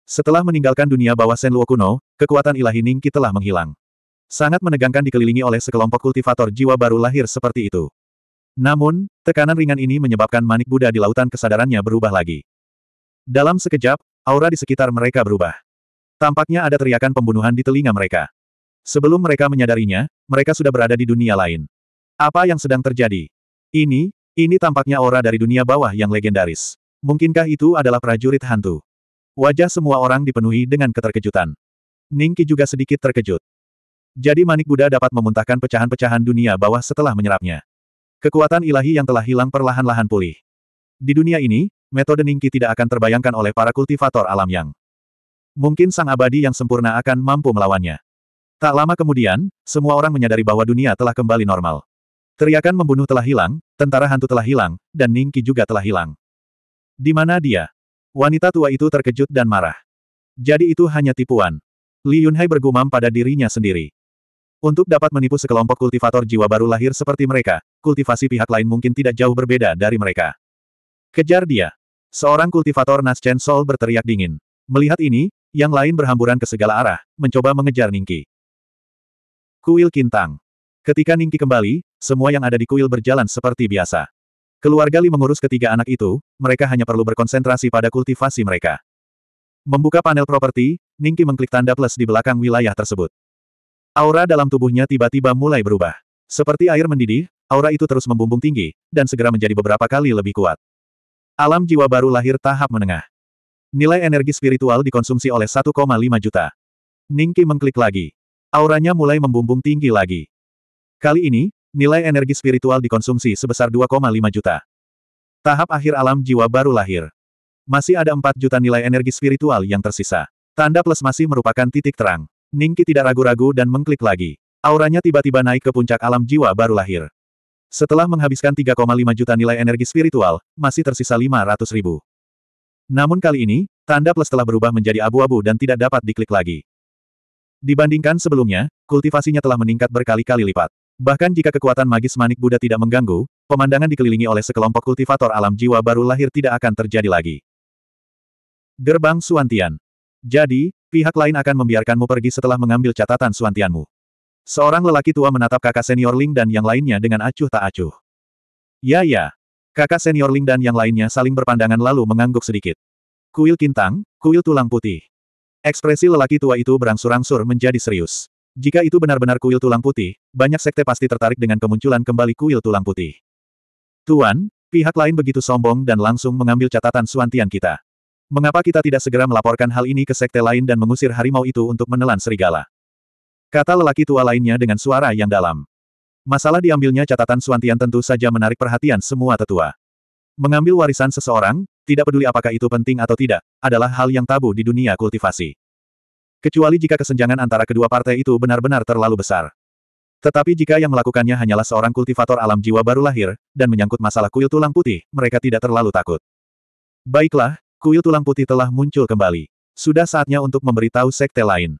Setelah meninggalkan dunia bawah Senluo kuno, kekuatan ilahi Ningki telah menghilang. Sangat menegangkan dikelilingi oleh sekelompok kultivator jiwa baru lahir seperti itu. Namun, tekanan ringan ini menyebabkan manik Buddha di lautan kesadarannya berubah lagi. Dalam sekejap, aura di sekitar mereka berubah. Tampaknya ada teriakan pembunuhan di telinga mereka. Sebelum mereka menyadarinya, mereka sudah berada di dunia lain. Apa yang sedang terjadi? Ini, ini tampaknya aura dari dunia bawah yang legendaris. Mungkinkah itu adalah prajurit hantu? Wajah semua orang dipenuhi dengan keterkejutan. Ningki juga sedikit terkejut. Jadi manik Buddha dapat memuntahkan pecahan-pecahan dunia bawah setelah menyerapnya. Kekuatan ilahi yang telah hilang perlahan-lahan pulih. Di dunia ini, metode Ningki tidak akan terbayangkan oleh para kultivator alam yang. Mungkin sang abadi yang sempurna akan mampu melawannya. Tak lama kemudian, semua orang menyadari bahwa dunia telah kembali normal. Teriakan membunuh telah hilang, tentara hantu telah hilang, dan Ningki juga telah hilang. Di mana dia? Wanita tua itu terkejut dan marah. Jadi itu hanya tipuan. Li Yunhai bergumam pada dirinya sendiri. Untuk dapat menipu sekelompok kultivator jiwa baru lahir seperti mereka, kultivasi pihak lain mungkin tidak jauh berbeda dari mereka. Kejar dia. Seorang kultivator Naschen Sol berteriak dingin. Melihat ini, yang lain berhamburan ke segala arah, mencoba mengejar Ningki. Kuil Kintang. Ketika Ningki kembali, semua yang ada di kuil berjalan seperti biasa. Keluarga Li mengurus ketiga anak itu, mereka hanya perlu berkonsentrasi pada kultivasi mereka. Membuka panel properti, Ningki mengklik tanda plus di belakang wilayah tersebut. Aura dalam tubuhnya tiba-tiba mulai berubah. Seperti air mendidih, aura itu terus membumbung tinggi, dan segera menjadi beberapa kali lebih kuat. Alam jiwa baru lahir tahap menengah. Nilai energi spiritual dikonsumsi oleh 1,5 juta. Ningki mengklik lagi. Auranya mulai membumbung tinggi lagi. Kali ini, nilai energi spiritual dikonsumsi sebesar 2,5 juta. Tahap akhir alam jiwa baru lahir. Masih ada 4 juta nilai energi spiritual yang tersisa. Tanda plus masih merupakan titik terang. Ningki tidak ragu-ragu dan mengklik lagi. Auranya tiba-tiba naik ke puncak alam jiwa baru lahir. Setelah menghabiskan 3,5 juta nilai energi spiritual, masih tersisa 500 ribu. Namun kali ini, tanda plus telah berubah menjadi abu-abu dan tidak dapat diklik lagi. Dibandingkan sebelumnya, kultivasinya telah meningkat berkali-kali lipat. Bahkan jika kekuatan magis manik Buddha tidak mengganggu, pemandangan dikelilingi oleh sekelompok kultivator alam jiwa baru lahir tidak akan terjadi lagi. Gerbang Suantian. Jadi, Pihak lain akan membiarkanmu pergi setelah mengambil catatan suantianmu. Seorang lelaki tua menatap kakak senior Ling dan yang lainnya dengan acuh tak acuh. Ya ya. Kakak senior Ling dan yang lainnya saling berpandangan lalu mengangguk sedikit. Kuil kintang, kuil tulang putih. Ekspresi lelaki tua itu berangsur-angsur menjadi serius. Jika itu benar-benar kuil tulang putih, banyak sekte pasti tertarik dengan kemunculan kembali kuil tulang putih. Tuan, Pihak lain begitu sombong dan langsung mengambil catatan suantian kita. Mengapa kita tidak segera melaporkan hal ini ke sekte lain dan mengusir harimau itu untuk menelan serigala? Kata lelaki tua lainnya dengan suara yang dalam. Masalah diambilnya catatan Suantian tentu saja menarik perhatian semua tetua. Mengambil warisan seseorang, tidak peduli apakah itu penting atau tidak, adalah hal yang tabu di dunia kultivasi. Kecuali jika kesenjangan antara kedua partai itu benar-benar terlalu besar. Tetapi jika yang melakukannya hanyalah seorang kultivator alam jiwa baru lahir, dan menyangkut masalah kuil tulang putih, mereka tidak terlalu takut. Baiklah, Kuil tulang putih telah muncul kembali. Sudah saatnya untuk memberitahu sekte lain.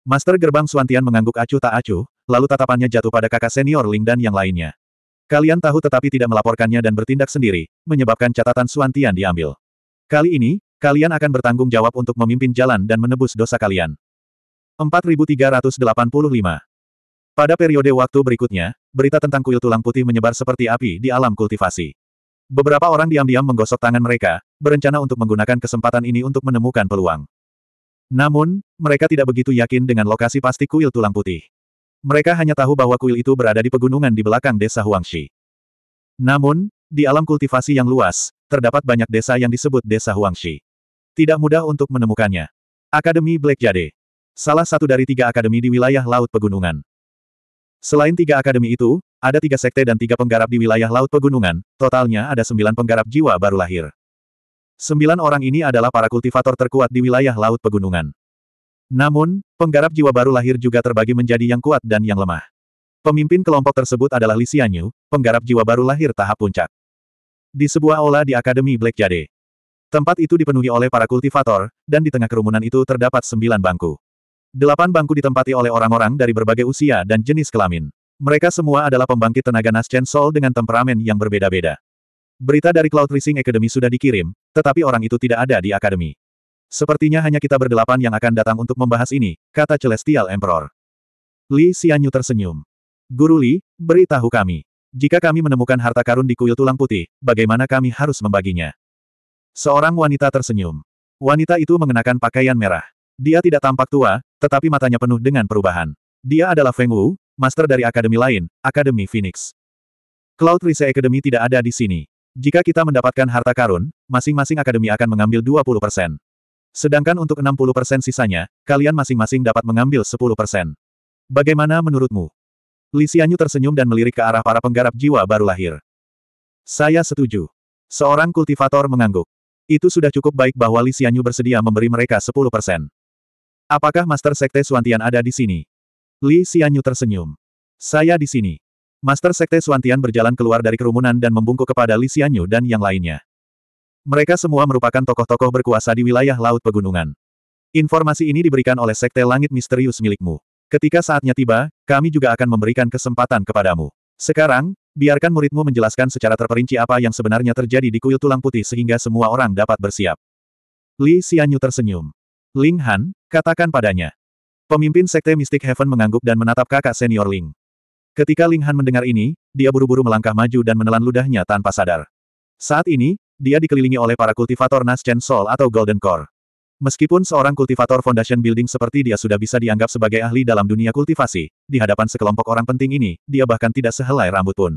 Master Gerbang Suantian mengangguk acuh tak acuh, lalu tatapannya jatuh pada kakak senior Ling dan yang lainnya. Kalian tahu tetapi tidak melaporkannya dan bertindak sendiri, menyebabkan catatan Suantian diambil. Kali ini, kalian akan bertanggung jawab untuk memimpin jalan dan menebus dosa kalian. 4385 Pada periode waktu berikutnya, berita tentang kuil tulang putih menyebar seperti api di alam kultivasi. Beberapa orang diam-diam menggosok tangan mereka, berencana untuk menggunakan kesempatan ini untuk menemukan peluang. Namun, mereka tidak begitu yakin dengan lokasi pasti kuil tulang putih. Mereka hanya tahu bahwa kuil itu berada di pegunungan di belakang desa Huangshi. Namun, di alam kultivasi yang luas, terdapat banyak desa yang disebut desa Huangshi. Tidak mudah untuk menemukannya. Akademi Black Jade. Salah satu dari tiga akademi di wilayah Laut Pegunungan. Selain tiga akademi itu, ada tiga sekte dan tiga penggarap di wilayah Laut Pegunungan, totalnya ada sembilan penggarap jiwa baru lahir. Sembilan orang ini adalah para kultivator terkuat di wilayah Laut Pegunungan. Namun, penggarap jiwa baru lahir juga terbagi menjadi yang kuat dan yang lemah. Pemimpin kelompok tersebut adalah Li Xianyu, penggarap jiwa baru lahir tahap puncak. Di sebuah aula di Akademi Black Jade. Tempat itu dipenuhi oleh para kultivator, dan di tengah kerumunan itu terdapat sembilan bangku. Delapan bangku ditempati oleh orang-orang dari berbagai usia dan jenis kelamin. Mereka semua adalah pembangkit tenaga Naschen sol dengan temperamen yang berbeda-beda. Berita dari Cloud Rising Academy sudah dikirim, tetapi orang itu tidak ada di akademi. Sepertinya hanya kita berdelapan yang akan datang untuk membahas ini, kata Celestial Emperor. Li Xianyu tersenyum. Guru Li, beritahu kami. Jika kami menemukan harta karun di kuil tulang putih, bagaimana kami harus membaginya? Seorang wanita tersenyum. Wanita itu mengenakan pakaian merah. Dia tidak tampak tua, tetapi matanya penuh dengan perubahan. Dia adalah Feng Wu, master dari akademi lain, Akademi Phoenix. Cloud Rise Academy tidak ada di sini. Jika kita mendapatkan harta karun, masing-masing akademi akan mengambil 20%. Sedangkan untuk 60% sisanya, kalian masing-masing dapat mengambil 10%. Bagaimana menurutmu? Lisianyu tersenyum dan melirik ke arah para penggarap jiwa baru lahir. Saya setuju. Seorang kultivator mengangguk. Itu sudah cukup baik bahwa Lisianyu bersedia memberi mereka 10%. Apakah Master Sekte Suantian ada di sini? Li Xianyu tersenyum. Saya di sini. Master Sekte Suantian berjalan keluar dari kerumunan dan membungkuk kepada Li Xianyu dan yang lainnya. Mereka semua merupakan tokoh-tokoh berkuasa di wilayah Laut Pegunungan. Informasi ini diberikan oleh Sekte Langit Misterius milikmu. Ketika saatnya tiba, kami juga akan memberikan kesempatan kepadamu. Sekarang, biarkan muridmu menjelaskan secara terperinci apa yang sebenarnya terjadi di kuil tulang putih sehingga semua orang dapat bersiap. Li Xianyu tersenyum. Ling Han, katakan padanya. Pemimpin Sekte Mystic Heaven mengangguk dan menatap kakak senior Ling. Ketika Ling Han mendengar ini, dia buru-buru melangkah maju dan menelan ludahnya tanpa sadar. Saat ini, dia dikelilingi oleh para kultivator Naschen Soul atau Golden Core. Meskipun seorang kultivator Foundation Building seperti dia sudah bisa dianggap sebagai ahli dalam dunia kultivasi, di hadapan sekelompok orang penting ini, dia bahkan tidak sehelai rambut pun.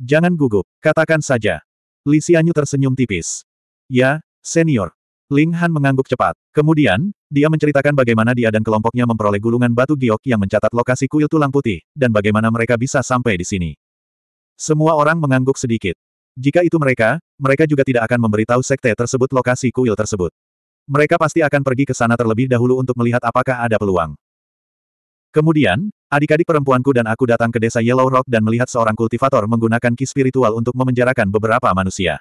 Jangan gugup, katakan saja. Li Xianyu tersenyum tipis. Ya, senior, Ling Han mengangguk cepat. Kemudian, dia menceritakan bagaimana dia dan kelompoknya memperoleh gulungan batu giok yang mencatat lokasi kuil tulang putih, dan bagaimana mereka bisa sampai di sini. Semua orang mengangguk sedikit. Jika itu mereka, mereka juga tidak akan memberitahu sekte tersebut lokasi kuil tersebut. Mereka pasti akan pergi ke sana terlebih dahulu untuk melihat apakah ada peluang. Kemudian, adik-adik perempuanku dan aku datang ke desa Yellow Rock dan melihat seorang kultivator menggunakan ki spiritual untuk memenjarakan beberapa manusia.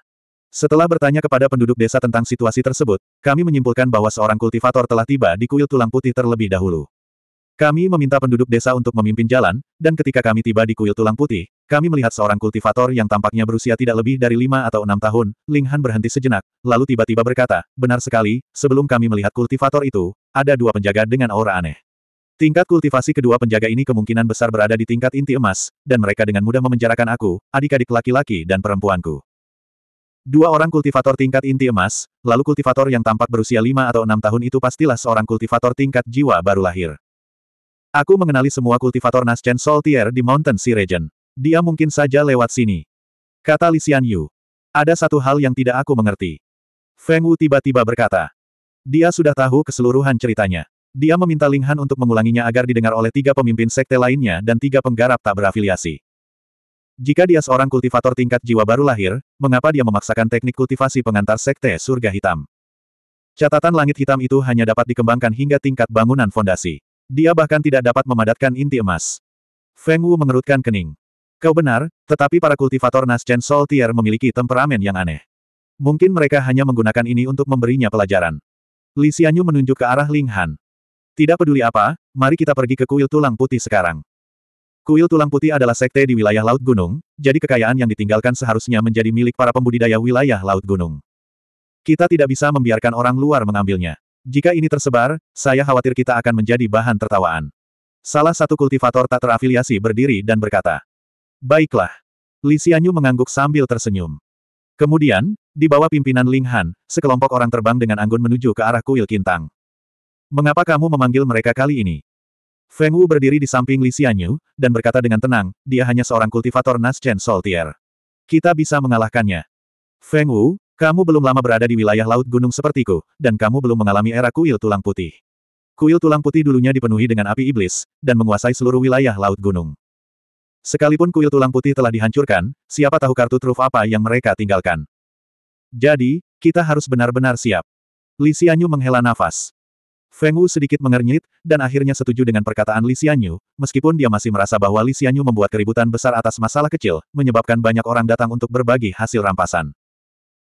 Setelah bertanya kepada penduduk desa tentang situasi tersebut, kami menyimpulkan bahwa seorang kultivator telah tiba di kuil tulang putih terlebih dahulu. Kami meminta penduduk desa untuk memimpin jalan, dan ketika kami tiba di kuil tulang putih, kami melihat seorang kultivator yang tampaknya berusia tidak lebih dari lima atau enam tahun, Ling Han berhenti sejenak, lalu tiba-tiba berkata, benar sekali, sebelum kami melihat kultivator itu, ada dua penjaga dengan aura aneh. Tingkat kultivasi kedua penjaga ini kemungkinan besar berada di tingkat inti emas, dan mereka dengan mudah memenjarakan aku, adik-adik laki-laki dan perempuanku. Dua orang kultivator tingkat inti emas, lalu kultivator yang tampak berusia lima atau enam tahun itu pastilah seorang kultivator tingkat jiwa baru lahir. Aku mengenali semua kultivator Naschen saltier di Mountain Sea Region. Dia mungkin saja lewat sini. Kata Li Yu. Ada satu hal yang tidak aku mengerti. Feng Wu tiba-tiba berkata. Dia sudah tahu keseluruhan ceritanya. Dia meminta Ling Han untuk mengulanginya agar didengar oleh tiga pemimpin sekte lainnya dan tiga penggarap tak berafiliasi. Jika dia seorang kultivator tingkat jiwa baru lahir, mengapa dia memaksakan teknik kultivasi pengantar sekte surga hitam? Catatan langit hitam itu hanya dapat dikembangkan hingga tingkat bangunan fondasi. Dia bahkan tidak dapat memadatkan inti emas. Feng Wu mengerutkan kening. Kau benar, tetapi para kultivator Naschen Soltier memiliki temperamen yang aneh. Mungkin mereka hanya menggunakan ini untuk memberinya pelajaran. Li Xianyu menunjuk ke arah Ling Han. Tidak peduli apa, mari kita pergi ke kuil tulang putih sekarang. Kuil Tulang Putih adalah sekte di wilayah Laut Gunung, jadi kekayaan yang ditinggalkan seharusnya menjadi milik para pembudidaya wilayah Laut Gunung. Kita tidak bisa membiarkan orang luar mengambilnya. Jika ini tersebar, saya khawatir kita akan menjadi bahan tertawaan. Salah satu kultivator tak terafiliasi berdiri dan berkata, Baiklah. Li Xianyu mengangguk sambil tersenyum. Kemudian, di bawah pimpinan Ling Han, sekelompok orang terbang dengan anggun menuju ke arah kuil Kintang. Mengapa kamu memanggil mereka kali ini? Feng Wu berdiri di samping Li Xianyu, dan berkata dengan tenang, dia hanya seorang kultivator Nascent Soltier. Kita bisa mengalahkannya. Feng Wu, kamu belum lama berada di wilayah laut gunung sepertiku, dan kamu belum mengalami era kuil tulang putih. Kuil tulang putih dulunya dipenuhi dengan api iblis, dan menguasai seluruh wilayah laut gunung. Sekalipun kuil tulang putih telah dihancurkan, siapa tahu kartu truf apa yang mereka tinggalkan. Jadi, kita harus benar-benar siap. Li Xianyu menghela nafas. Feng Wu sedikit mengernyit, dan akhirnya setuju dengan perkataan Li Xianyu, meskipun dia masih merasa bahwa Li Xianyu membuat keributan besar atas masalah kecil, menyebabkan banyak orang datang untuk berbagi hasil rampasan.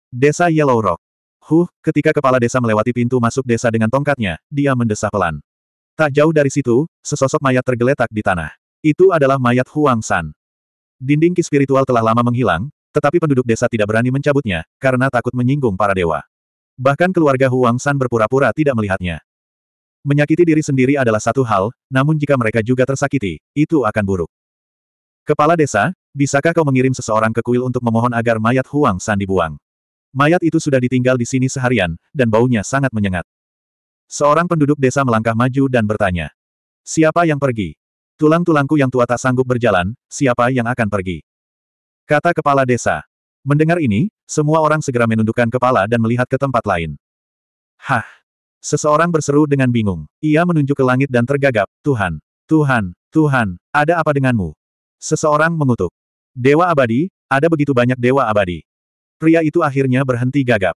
Desa Yellow Rock. Huh, ketika kepala desa melewati pintu masuk desa dengan tongkatnya, dia mendesah pelan. Tak jauh dari situ, sesosok mayat tergeletak di tanah. Itu adalah mayat Huang San. Dinding ki spiritual telah lama menghilang, tetapi penduduk desa tidak berani mencabutnya, karena takut menyinggung para dewa. Bahkan keluarga Huang San berpura-pura tidak melihatnya. Menyakiti diri sendiri adalah satu hal, namun jika mereka juga tersakiti, itu akan buruk. Kepala desa, bisakah kau mengirim seseorang ke kuil untuk memohon agar mayat Huang San dibuang? Mayat itu sudah ditinggal di sini seharian, dan baunya sangat menyengat. Seorang penduduk desa melangkah maju dan bertanya. Siapa yang pergi? Tulang-tulangku yang tua tak sanggup berjalan, siapa yang akan pergi? Kata kepala desa. Mendengar ini, semua orang segera menundukkan kepala dan melihat ke tempat lain. Hah! Seseorang berseru dengan bingung. Ia menunjuk ke langit dan tergagap, Tuhan, Tuhan, Tuhan, ada apa denganmu? Seseorang mengutuk. Dewa abadi, ada begitu banyak dewa abadi. Pria itu akhirnya berhenti gagap.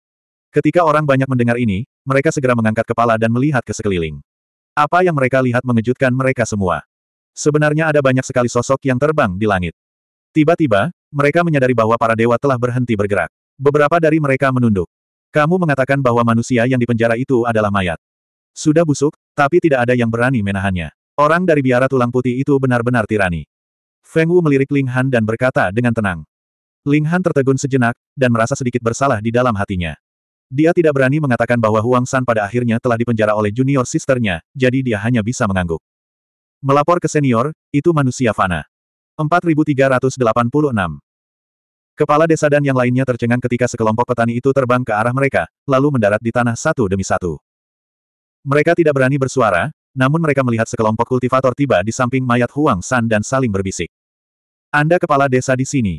Ketika orang banyak mendengar ini, mereka segera mengangkat kepala dan melihat ke sekeliling. Apa yang mereka lihat mengejutkan mereka semua. Sebenarnya ada banyak sekali sosok yang terbang di langit. Tiba-tiba, mereka menyadari bahwa para dewa telah berhenti bergerak. Beberapa dari mereka menunduk. Kamu mengatakan bahwa manusia yang dipenjara itu adalah mayat. Sudah busuk, tapi tidak ada yang berani menahannya. Orang dari biara tulang putih itu benar-benar tirani. Feng Wu melirik Ling Han dan berkata dengan tenang. Ling Han tertegun sejenak, dan merasa sedikit bersalah di dalam hatinya. Dia tidak berani mengatakan bahwa Huang San pada akhirnya telah dipenjara oleh junior sisternya, jadi dia hanya bisa mengangguk. Melapor ke senior, itu manusia fana. 4386 Kepala desa dan yang lainnya tercengang ketika sekelompok petani itu terbang ke arah mereka, lalu mendarat di tanah satu demi satu. Mereka tidak berani bersuara, namun mereka melihat sekelompok kultivator tiba di samping mayat Huang San dan saling berbisik. Anda kepala desa di sini.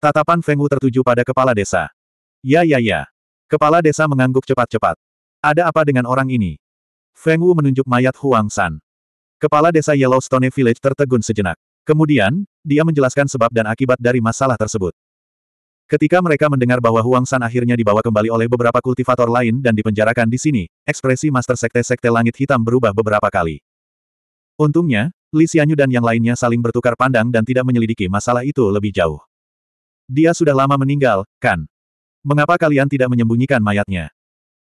Tatapan Feng Wu tertuju pada kepala desa. Ya ya ya. Kepala desa mengangguk cepat-cepat. Ada apa dengan orang ini? Feng Wu menunjuk mayat Huang San. Kepala desa Yellowstone Village tertegun sejenak. Kemudian, dia menjelaskan sebab dan akibat dari masalah tersebut. Ketika mereka mendengar bahwa Huang San akhirnya dibawa kembali oleh beberapa kultivator lain dan dipenjarakan di sini, ekspresi Master Sekte-Sekte Langit Hitam berubah beberapa kali. Untungnya, Li Xianyu dan yang lainnya saling bertukar pandang dan tidak menyelidiki masalah itu lebih jauh. Dia sudah lama meninggal, kan? Mengapa kalian tidak menyembunyikan mayatnya?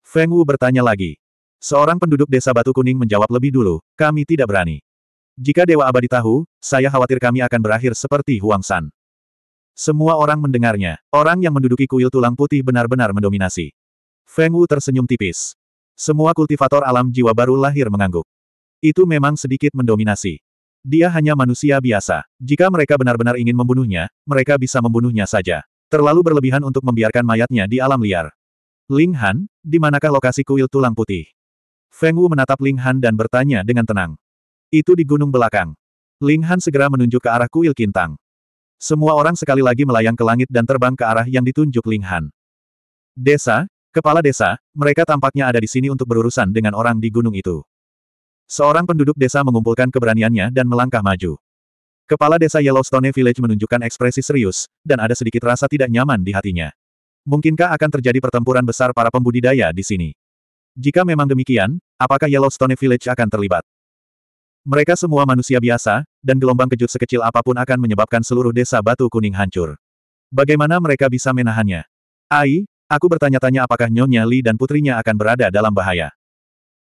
Feng Wu bertanya lagi. Seorang penduduk desa Batu Kuning menjawab lebih dulu, kami tidak berani. Jika Dewa Abadi tahu, saya khawatir kami akan berakhir seperti Huang San. Semua orang mendengarnya. Orang yang menduduki kuil tulang putih benar-benar mendominasi. Feng Wu tersenyum tipis. Semua kultivator alam jiwa baru lahir mengangguk. Itu memang sedikit mendominasi. Dia hanya manusia biasa. Jika mereka benar-benar ingin membunuhnya, mereka bisa membunuhnya saja. Terlalu berlebihan untuk membiarkan mayatnya di alam liar. Ling Han, di manakah lokasi kuil tulang putih? Feng Wu menatap Ling Han dan bertanya dengan tenang. Itu di gunung belakang. Ling Han segera menunjuk ke arah kuil Kintang. Semua orang sekali lagi melayang ke langit dan terbang ke arah yang ditunjuk Ling Han. Desa, kepala desa, mereka tampaknya ada di sini untuk berurusan dengan orang di gunung itu. Seorang penduduk desa mengumpulkan keberaniannya dan melangkah maju. Kepala desa Yellowstone Village menunjukkan ekspresi serius, dan ada sedikit rasa tidak nyaman di hatinya. Mungkinkah akan terjadi pertempuran besar para pembudidaya di sini? Jika memang demikian, apakah Yellowstone Village akan terlibat? Mereka semua manusia biasa, dan gelombang kejut sekecil apapun akan menyebabkan seluruh desa batu kuning hancur. Bagaimana mereka bisa menahannya? Ai, aku bertanya-tanya apakah Nyonya Li dan putrinya akan berada dalam bahaya.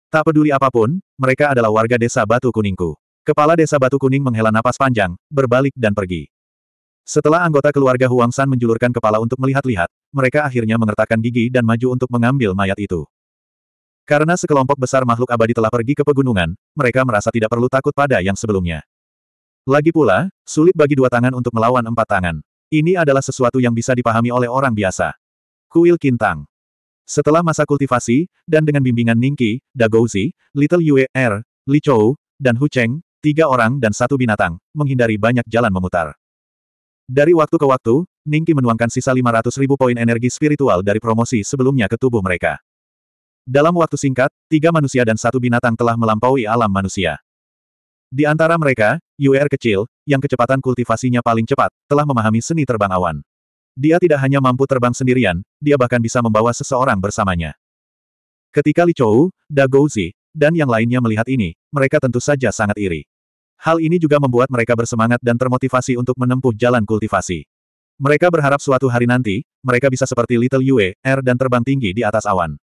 Tak peduli apapun, mereka adalah warga desa batu kuningku. Kepala desa batu kuning menghela napas panjang, berbalik dan pergi. Setelah anggota keluarga Huang San menjulurkan kepala untuk melihat-lihat, mereka akhirnya mengertakkan gigi dan maju untuk mengambil mayat itu. Karena sekelompok besar makhluk abadi telah pergi ke pegunungan, mereka merasa tidak perlu takut pada yang sebelumnya. Lagi pula, sulit bagi dua tangan untuk melawan empat tangan. Ini adalah sesuatu yang bisa dipahami oleh orang biasa. Kuil Kintang Setelah masa kultivasi, dan dengan bimbingan Ningki, Dagouzi, Little Yue, Er, Li Chou, dan Hu Cheng, tiga orang dan satu binatang, menghindari banyak jalan memutar. Dari waktu ke waktu, Ningki menuangkan sisa 500 ribu poin energi spiritual dari promosi sebelumnya ke tubuh mereka. Dalam waktu singkat, tiga manusia dan satu binatang telah melampaui alam manusia. Di antara mereka, UR er kecil, yang kecepatan kultivasinya paling cepat, telah memahami seni terbang awan. Dia tidak hanya mampu terbang sendirian, dia bahkan bisa membawa seseorang bersamanya. Ketika Li Chou, Da Gouzi, dan yang lainnya melihat ini, mereka tentu saja sangat iri. Hal ini juga membuat mereka bersemangat dan termotivasi untuk menempuh jalan kultivasi. Mereka berharap suatu hari nanti, mereka bisa seperti Little Yue, Er dan terbang tinggi di atas awan.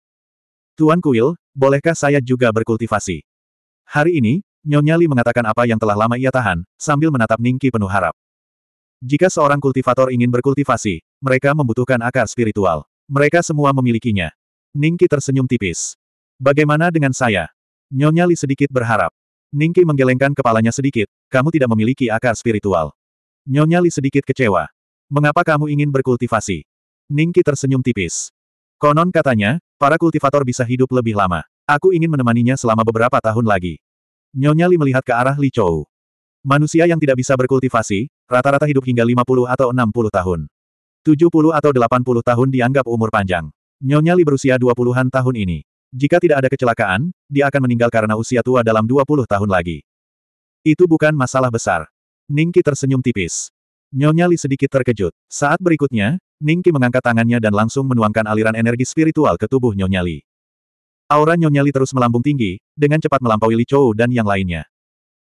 Tuan Kuil, bolehkah saya juga berkultivasi? Hari ini, Nyonya Li mengatakan apa yang telah lama ia tahan, sambil menatap Ningki penuh harap. Jika seorang kultivator ingin berkultivasi, mereka membutuhkan akar spiritual. Mereka semua memilikinya. Ningki tersenyum tipis. Bagaimana dengan saya? Nyonya Li sedikit berharap. Ningki menggelengkan kepalanya sedikit, kamu tidak memiliki akar spiritual. Nyonya Li sedikit kecewa. Mengapa kamu ingin berkultivasi? Ningki tersenyum tipis. Konon katanya, Para kultivator bisa hidup lebih lama. Aku ingin menemaninya selama beberapa tahun lagi. Nyonya Li melihat ke arah Li Chou. Manusia yang tidak bisa berkultivasi, rata-rata hidup hingga 50 atau 60 tahun. 70 atau 80 tahun dianggap umur panjang. Nyonya Li berusia 20-an tahun ini. Jika tidak ada kecelakaan, dia akan meninggal karena usia tua dalam 20 tahun lagi. Itu bukan masalah besar. Ningki tersenyum tipis. Nyonya Li sedikit terkejut. Saat berikutnya, Ning Qi mengangkat tangannya dan langsung menuangkan aliran energi spiritual ke tubuh Nyonya Li. Aura Nyonya Li terus melambung tinggi, dengan cepat melampaui Li Chou dan yang lainnya.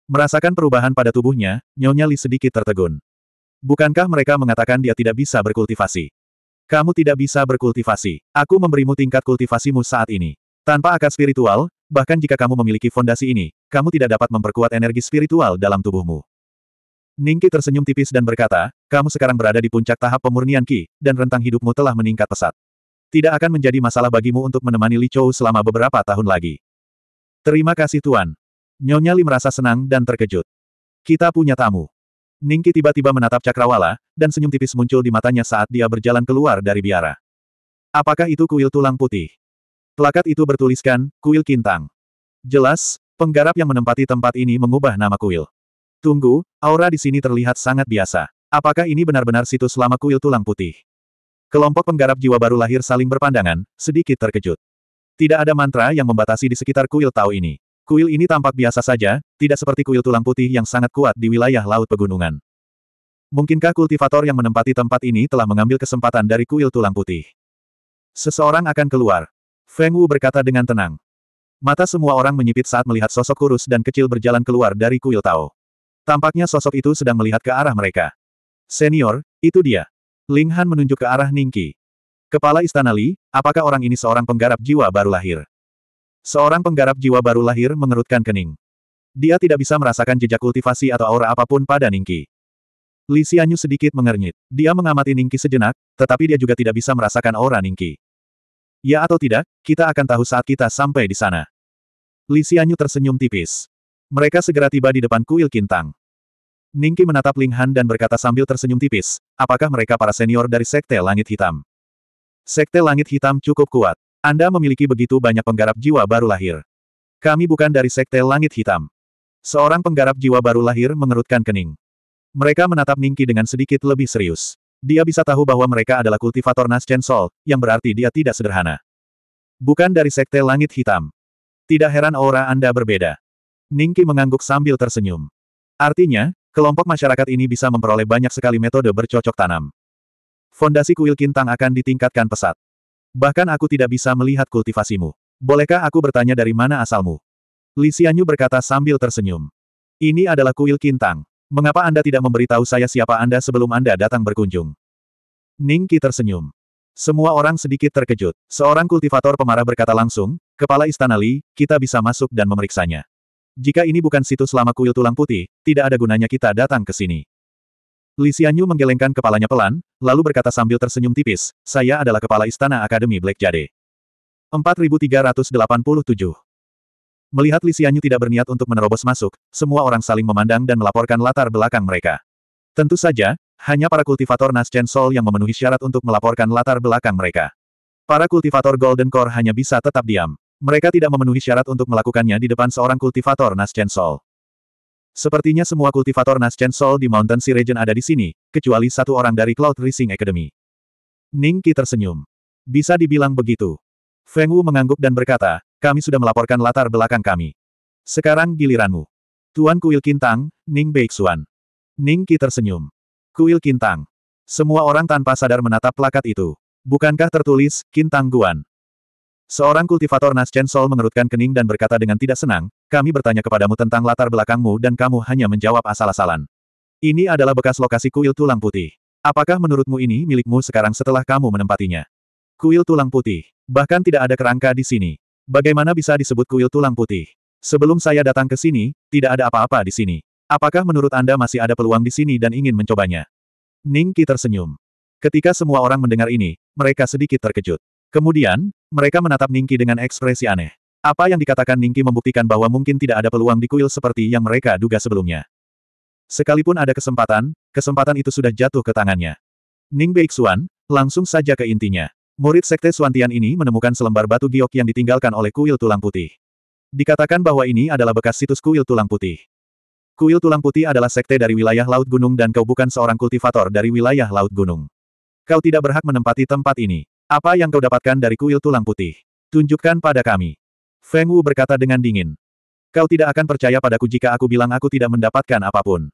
Merasakan perubahan pada tubuhnya, Nyonya Li sedikit tertegun. Bukankah mereka mengatakan dia tidak bisa berkultivasi? Kamu tidak bisa berkultivasi. Aku memberimu tingkat kultivasimu saat ini. Tanpa akar spiritual, bahkan jika kamu memiliki fondasi ini, kamu tidak dapat memperkuat energi spiritual dalam tubuhmu. Ningki tersenyum tipis dan berkata, kamu sekarang berada di puncak tahap pemurnian Ki, dan rentang hidupmu telah meningkat pesat. Tidak akan menjadi masalah bagimu untuk menemani Li Chou selama beberapa tahun lagi. Terima kasih Tuan. Nyonya Li merasa senang dan terkejut. Kita punya tamu. Ningki tiba-tiba menatap Cakrawala, dan senyum tipis muncul di matanya saat dia berjalan keluar dari biara. Apakah itu kuil tulang putih? Plakat itu bertuliskan, Kuil Kintang. Jelas, penggarap yang menempati tempat ini mengubah nama kuil. Tunggu, aura di sini terlihat sangat biasa. Apakah ini benar-benar situs lama kuil tulang putih? Kelompok penggarap jiwa baru lahir saling berpandangan, sedikit terkejut. Tidak ada mantra yang membatasi di sekitar kuil Tao ini. Kuil ini tampak biasa saja, tidak seperti kuil tulang putih yang sangat kuat di wilayah Laut Pegunungan. Mungkinkah kultivator yang menempati tempat ini telah mengambil kesempatan dari kuil tulang putih? Seseorang akan keluar. Feng Wu berkata dengan tenang. Mata semua orang menyipit saat melihat sosok kurus dan kecil berjalan keluar dari kuil Tao. Tampaknya sosok itu sedang melihat ke arah mereka. Senior, itu dia. Ling Han menunjuk ke arah Ningki. Kepala Istana Li, apakah orang ini seorang penggarap jiwa baru lahir? Seorang penggarap jiwa baru lahir mengerutkan kening. Dia tidak bisa merasakan jejak kultivasi atau aura apapun pada Ningki. Li Xianyu sedikit mengernyit. Dia mengamati Ningki sejenak, tetapi dia juga tidak bisa merasakan aura Ningki. Ya atau tidak, kita akan tahu saat kita sampai di sana. Li Xianyu tersenyum tipis. Mereka segera tiba di depan kuil Kintang. Ningki menatap Ling Han dan berkata sambil tersenyum tipis, apakah mereka para senior dari Sekte Langit Hitam? Sekte Langit Hitam cukup kuat. Anda memiliki begitu banyak penggarap jiwa baru lahir. Kami bukan dari Sekte Langit Hitam. Seorang penggarap jiwa baru lahir mengerutkan kening. Mereka menatap Ningki dengan sedikit lebih serius. Dia bisa tahu bahwa mereka adalah kultivator Naschen Sol, yang berarti dia tidak sederhana. Bukan dari Sekte Langit Hitam. Tidak heran aura Anda berbeda. Ningki mengangguk sambil tersenyum. Artinya, kelompok masyarakat ini bisa memperoleh banyak sekali metode bercocok tanam. Fondasi kuil Kintang akan ditingkatkan pesat. Bahkan aku tidak bisa melihat kultivasimu. Bolehkah aku bertanya dari mana asalmu? Li Lisianyu berkata sambil tersenyum. Ini adalah kuil Kintang. Mengapa Anda tidak memberitahu saya siapa Anda sebelum Anda datang berkunjung? Ningki tersenyum. Semua orang sedikit terkejut. Seorang kultivator pemarah berkata langsung, Kepala Istana Li, kita bisa masuk dan memeriksanya. Jika ini bukan situs lama kuil tulang putih, tidak ada gunanya kita datang ke sini. Li Xianyu menggelengkan kepalanya pelan, lalu berkata sambil tersenyum tipis, saya adalah kepala istana Akademi Black Jade. 4387 Melihat Li Xianyu tidak berniat untuk menerobos masuk, semua orang saling memandang dan melaporkan latar belakang mereka. Tentu saja, hanya para kultivator Nascent Sol yang memenuhi syarat untuk melaporkan latar belakang mereka. Para kultivator Golden Core hanya bisa tetap diam. Mereka tidak memenuhi syarat untuk melakukannya di depan seorang kultivator Naschen Sol. Sepertinya semua kultivator Naschen Sol di Mountain Sea Region ada di sini, kecuali satu orang dari Cloud Rising Academy. Ning Qi tersenyum. Bisa dibilang begitu. Feng Wu mengangguk dan berkata, kami sudah melaporkan latar belakang kami. Sekarang giliranmu. Tuan Kuil Kintang, Ning Beixuan. Ning Qi tersenyum. Kuil Kintang. Semua orang tanpa sadar menatap plakat itu. Bukankah tertulis, Kintang Guan? Seorang kultivator nas Chen Sol mengerutkan kening dan berkata dengan tidak senang, kami bertanya kepadamu tentang latar belakangmu dan kamu hanya menjawab asal-asalan. Ini adalah bekas lokasi kuil tulang putih. Apakah menurutmu ini milikmu sekarang setelah kamu menempatinya? Kuil tulang putih. Bahkan tidak ada kerangka di sini. Bagaimana bisa disebut kuil tulang putih? Sebelum saya datang ke sini, tidak ada apa-apa di sini. Apakah menurut Anda masih ada peluang di sini dan ingin mencobanya? Ningki tersenyum. Ketika semua orang mendengar ini, mereka sedikit terkejut. Kemudian, mereka menatap Ningki dengan ekspresi aneh. Apa yang dikatakan Ningki membuktikan bahwa mungkin tidak ada peluang di kuil seperti yang mereka duga sebelumnya. Sekalipun ada kesempatan, kesempatan itu sudah jatuh ke tangannya. Ning Beixuan, langsung saja ke intinya. Murid Sekte Suantian ini menemukan selembar batu giok yang ditinggalkan oleh kuil tulang putih. Dikatakan bahwa ini adalah bekas situs kuil tulang putih. Kuil tulang putih adalah sekte dari wilayah Laut Gunung dan kau bukan seorang kultivator dari wilayah Laut Gunung. Kau tidak berhak menempati tempat ini. Apa yang kau dapatkan dari kuil tulang putih? Tunjukkan pada kami. Feng Wu berkata dengan dingin. Kau tidak akan percaya padaku jika aku bilang aku tidak mendapatkan apapun.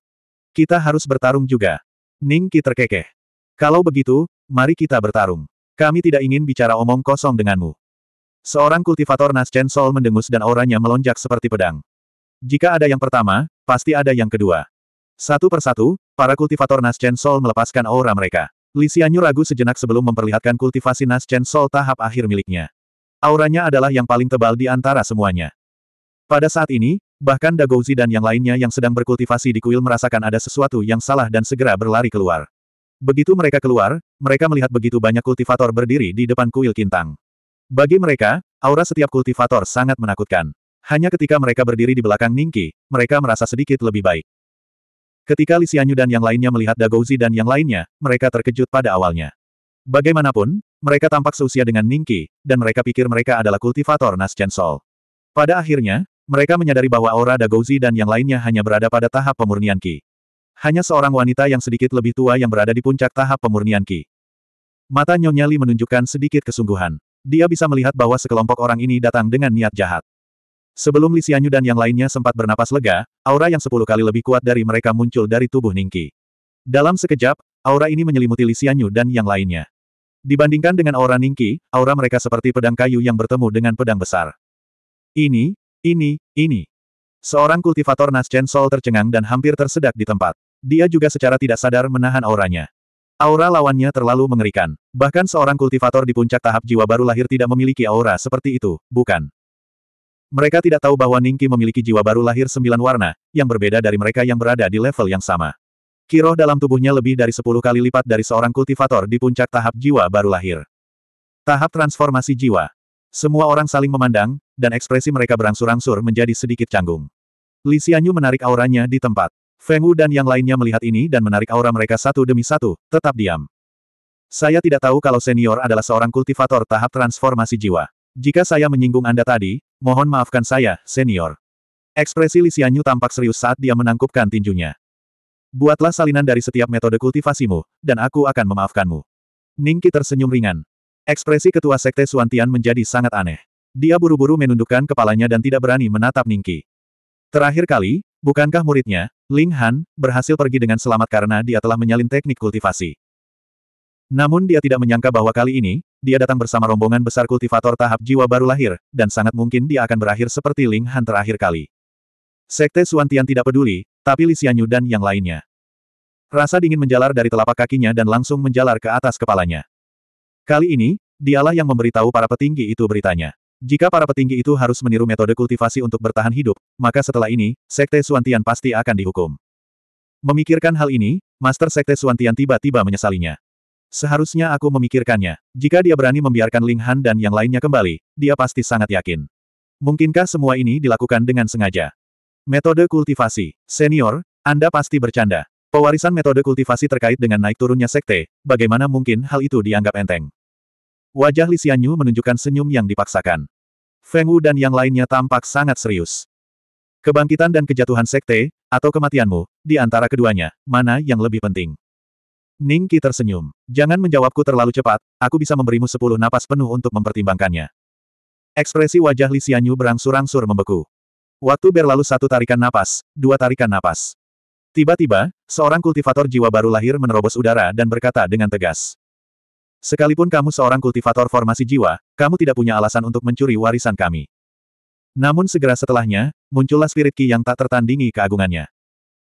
Kita harus bertarung juga. Ning Qi terkekeh. Kalau begitu, mari kita bertarung. Kami tidak ingin bicara omong kosong denganmu. Seorang kultivator Naschen Sol mendengus dan auranya melonjak seperti pedang. Jika ada yang pertama, pasti ada yang kedua. Satu persatu, para kultivator Naschen Sol melepaskan aura mereka. Lisianyu ragu sejenak sebelum memperlihatkan kultivasi Nas Chen Sol tahap akhir miliknya. Auranya adalah yang paling tebal di antara semuanya. Pada saat ini, bahkan Dagouzi dan yang lainnya yang sedang berkultivasi di kuil merasakan ada sesuatu yang salah dan segera berlari keluar. Begitu mereka keluar, mereka melihat begitu banyak kultivator berdiri di depan kuil Kintang. Bagi mereka, aura setiap kultivator sangat menakutkan. Hanya ketika mereka berdiri di belakang Ningki, mereka merasa sedikit lebih baik. Ketika Lisianyu dan yang lainnya melihat Dagouzi dan yang lainnya, mereka terkejut pada awalnya. Bagaimanapun, mereka tampak seusia dengan Ningki, dan mereka pikir mereka adalah kultivator Nascent Sol. Pada akhirnya, mereka menyadari bahwa aura Dagouzi dan yang lainnya hanya berada pada tahap pemurnian Ki. Hanya seorang wanita yang sedikit lebih tua yang berada di puncak tahap pemurnian Ki. Mata Nyonya Li menunjukkan sedikit kesungguhan. Dia bisa melihat bahwa sekelompok orang ini datang dengan niat jahat. Sebelum Lisianyu dan yang lainnya sempat bernapas lega, aura yang sepuluh kali lebih kuat dari mereka muncul dari tubuh Ningki. Dalam sekejap, aura ini menyelimuti Lisianyu dan yang lainnya. Dibandingkan dengan aura Ningki, aura mereka seperti pedang kayu yang bertemu dengan pedang besar. Ini, ini, ini. Seorang kultivator Nascen Sol tercengang dan hampir tersedak di tempat. Dia juga secara tidak sadar menahan auranya. Aura lawannya terlalu mengerikan. Bahkan seorang kultivator di puncak tahap jiwa baru lahir tidak memiliki aura seperti itu, bukan? Mereka tidak tahu bahwa Ningki memiliki jiwa baru lahir sembilan warna, yang berbeda dari mereka yang berada di level yang sama. Kiroh dalam tubuhnya lebih dari sepuluh kali lipat dari seorang kultivator di puncak tahap jiwa baru lahir. Tahap transformasi jiwa. Semua orang saling memandang, dan ekspresi mereka berangsur-angsur menjadi sedikit canggung. Li Xianyu menarik auranya di tempat. Feng Wu dan yang lainnya melihat ini dan menarik aura mereka satu demi satu, tetap diam. Saya tidak tahu kalau senior adalah seorang kultivator tahap transformasi jiwa. Jika saya menyinggung Anda tadi, Mohon maafkan saya, senior. Ekspresi Lisianyu tampak serius saat dia menangkupkan tinjunya. Buatlah salinan dari setiap metode kultivasimu, dan aku akan memaafkanmu. Ningki tersenyum ringan. Ekspresi ketua sekte Suantian menjadi sangat aneh. Dia buru-buru menundukkan kepalanya dan tidak berani menatap Ningki. Terakhir kali, bukankah muridnya, Ling Han, berhasil pergi dengan selamat karena dia telah menyalin teknik kultivasi. Namun dia tidak menyangka bahwa kali ini, dia datang bersama rombongan besar kultivator tahap jiwa baru lahir, dan sangat mungkin dia akan berakhir seperti Ling Han terakhir kali. Sekte Suantian tidak peduli, tapi Li Xianyu dan yang lainnya. Rasa dingin menjalar dari telapak kakinya dan langsung menjalar ke atas kepalanya. Kali ini, dialah yang memberitahu para petinggi itu beritanya. Jika para petinggi itu harus meniru metode kultivasi untuk bertahan hidup, maka setelah ini, Sekte Suantian pasti akan dihukum. Memikirkan hal ini, Master Sekte Suantian tiba-tiba menyesalinya. Seharusnya aku memikirkannya. Jika dia berani membiarkan Ling Han dan yang lainnya kembali, dia pasti sangat yakin. Mungkinkah semua ini dilakukan dengan sengaja? Metode kultivasi. Senior, Anda pasti bercanda. Pewarisan metode kultivasi terkait dengan naik turunnya sekte, bagaimana mungkin hal itu dianggap enteng? Wajah Li Xianyu menunjukkan senyum yang dipaksakan. Feng Wu dan yang lainnya tampak sangat serius. Kebangkitan dan kejatuhan sekte, atau kematianmu, di antara keduanya, mana yang lebih penting? Ning Qi tersenyum. Jangan menjawabku terlalu cepat, aku bisa memberimu sepuluh napas penuh untuk mempertimbangkannya. Ekspresi wajah Li Xianyu berangsur-angsur membeku. Waktu berlalu satu tarikan napas, dua tarikan napas. Tiba-tiba, seorang kultivator jiwa baru lahir menerobos udara dan berkata dengan tegas. Sekalipun kamu seorang kultivator formasi jiwa, kamu tidak punya alasan untuk mencuri warisan kami. Namun segera setelahnya, muncullah spirit Ki yang tak tertandingi keagungannya.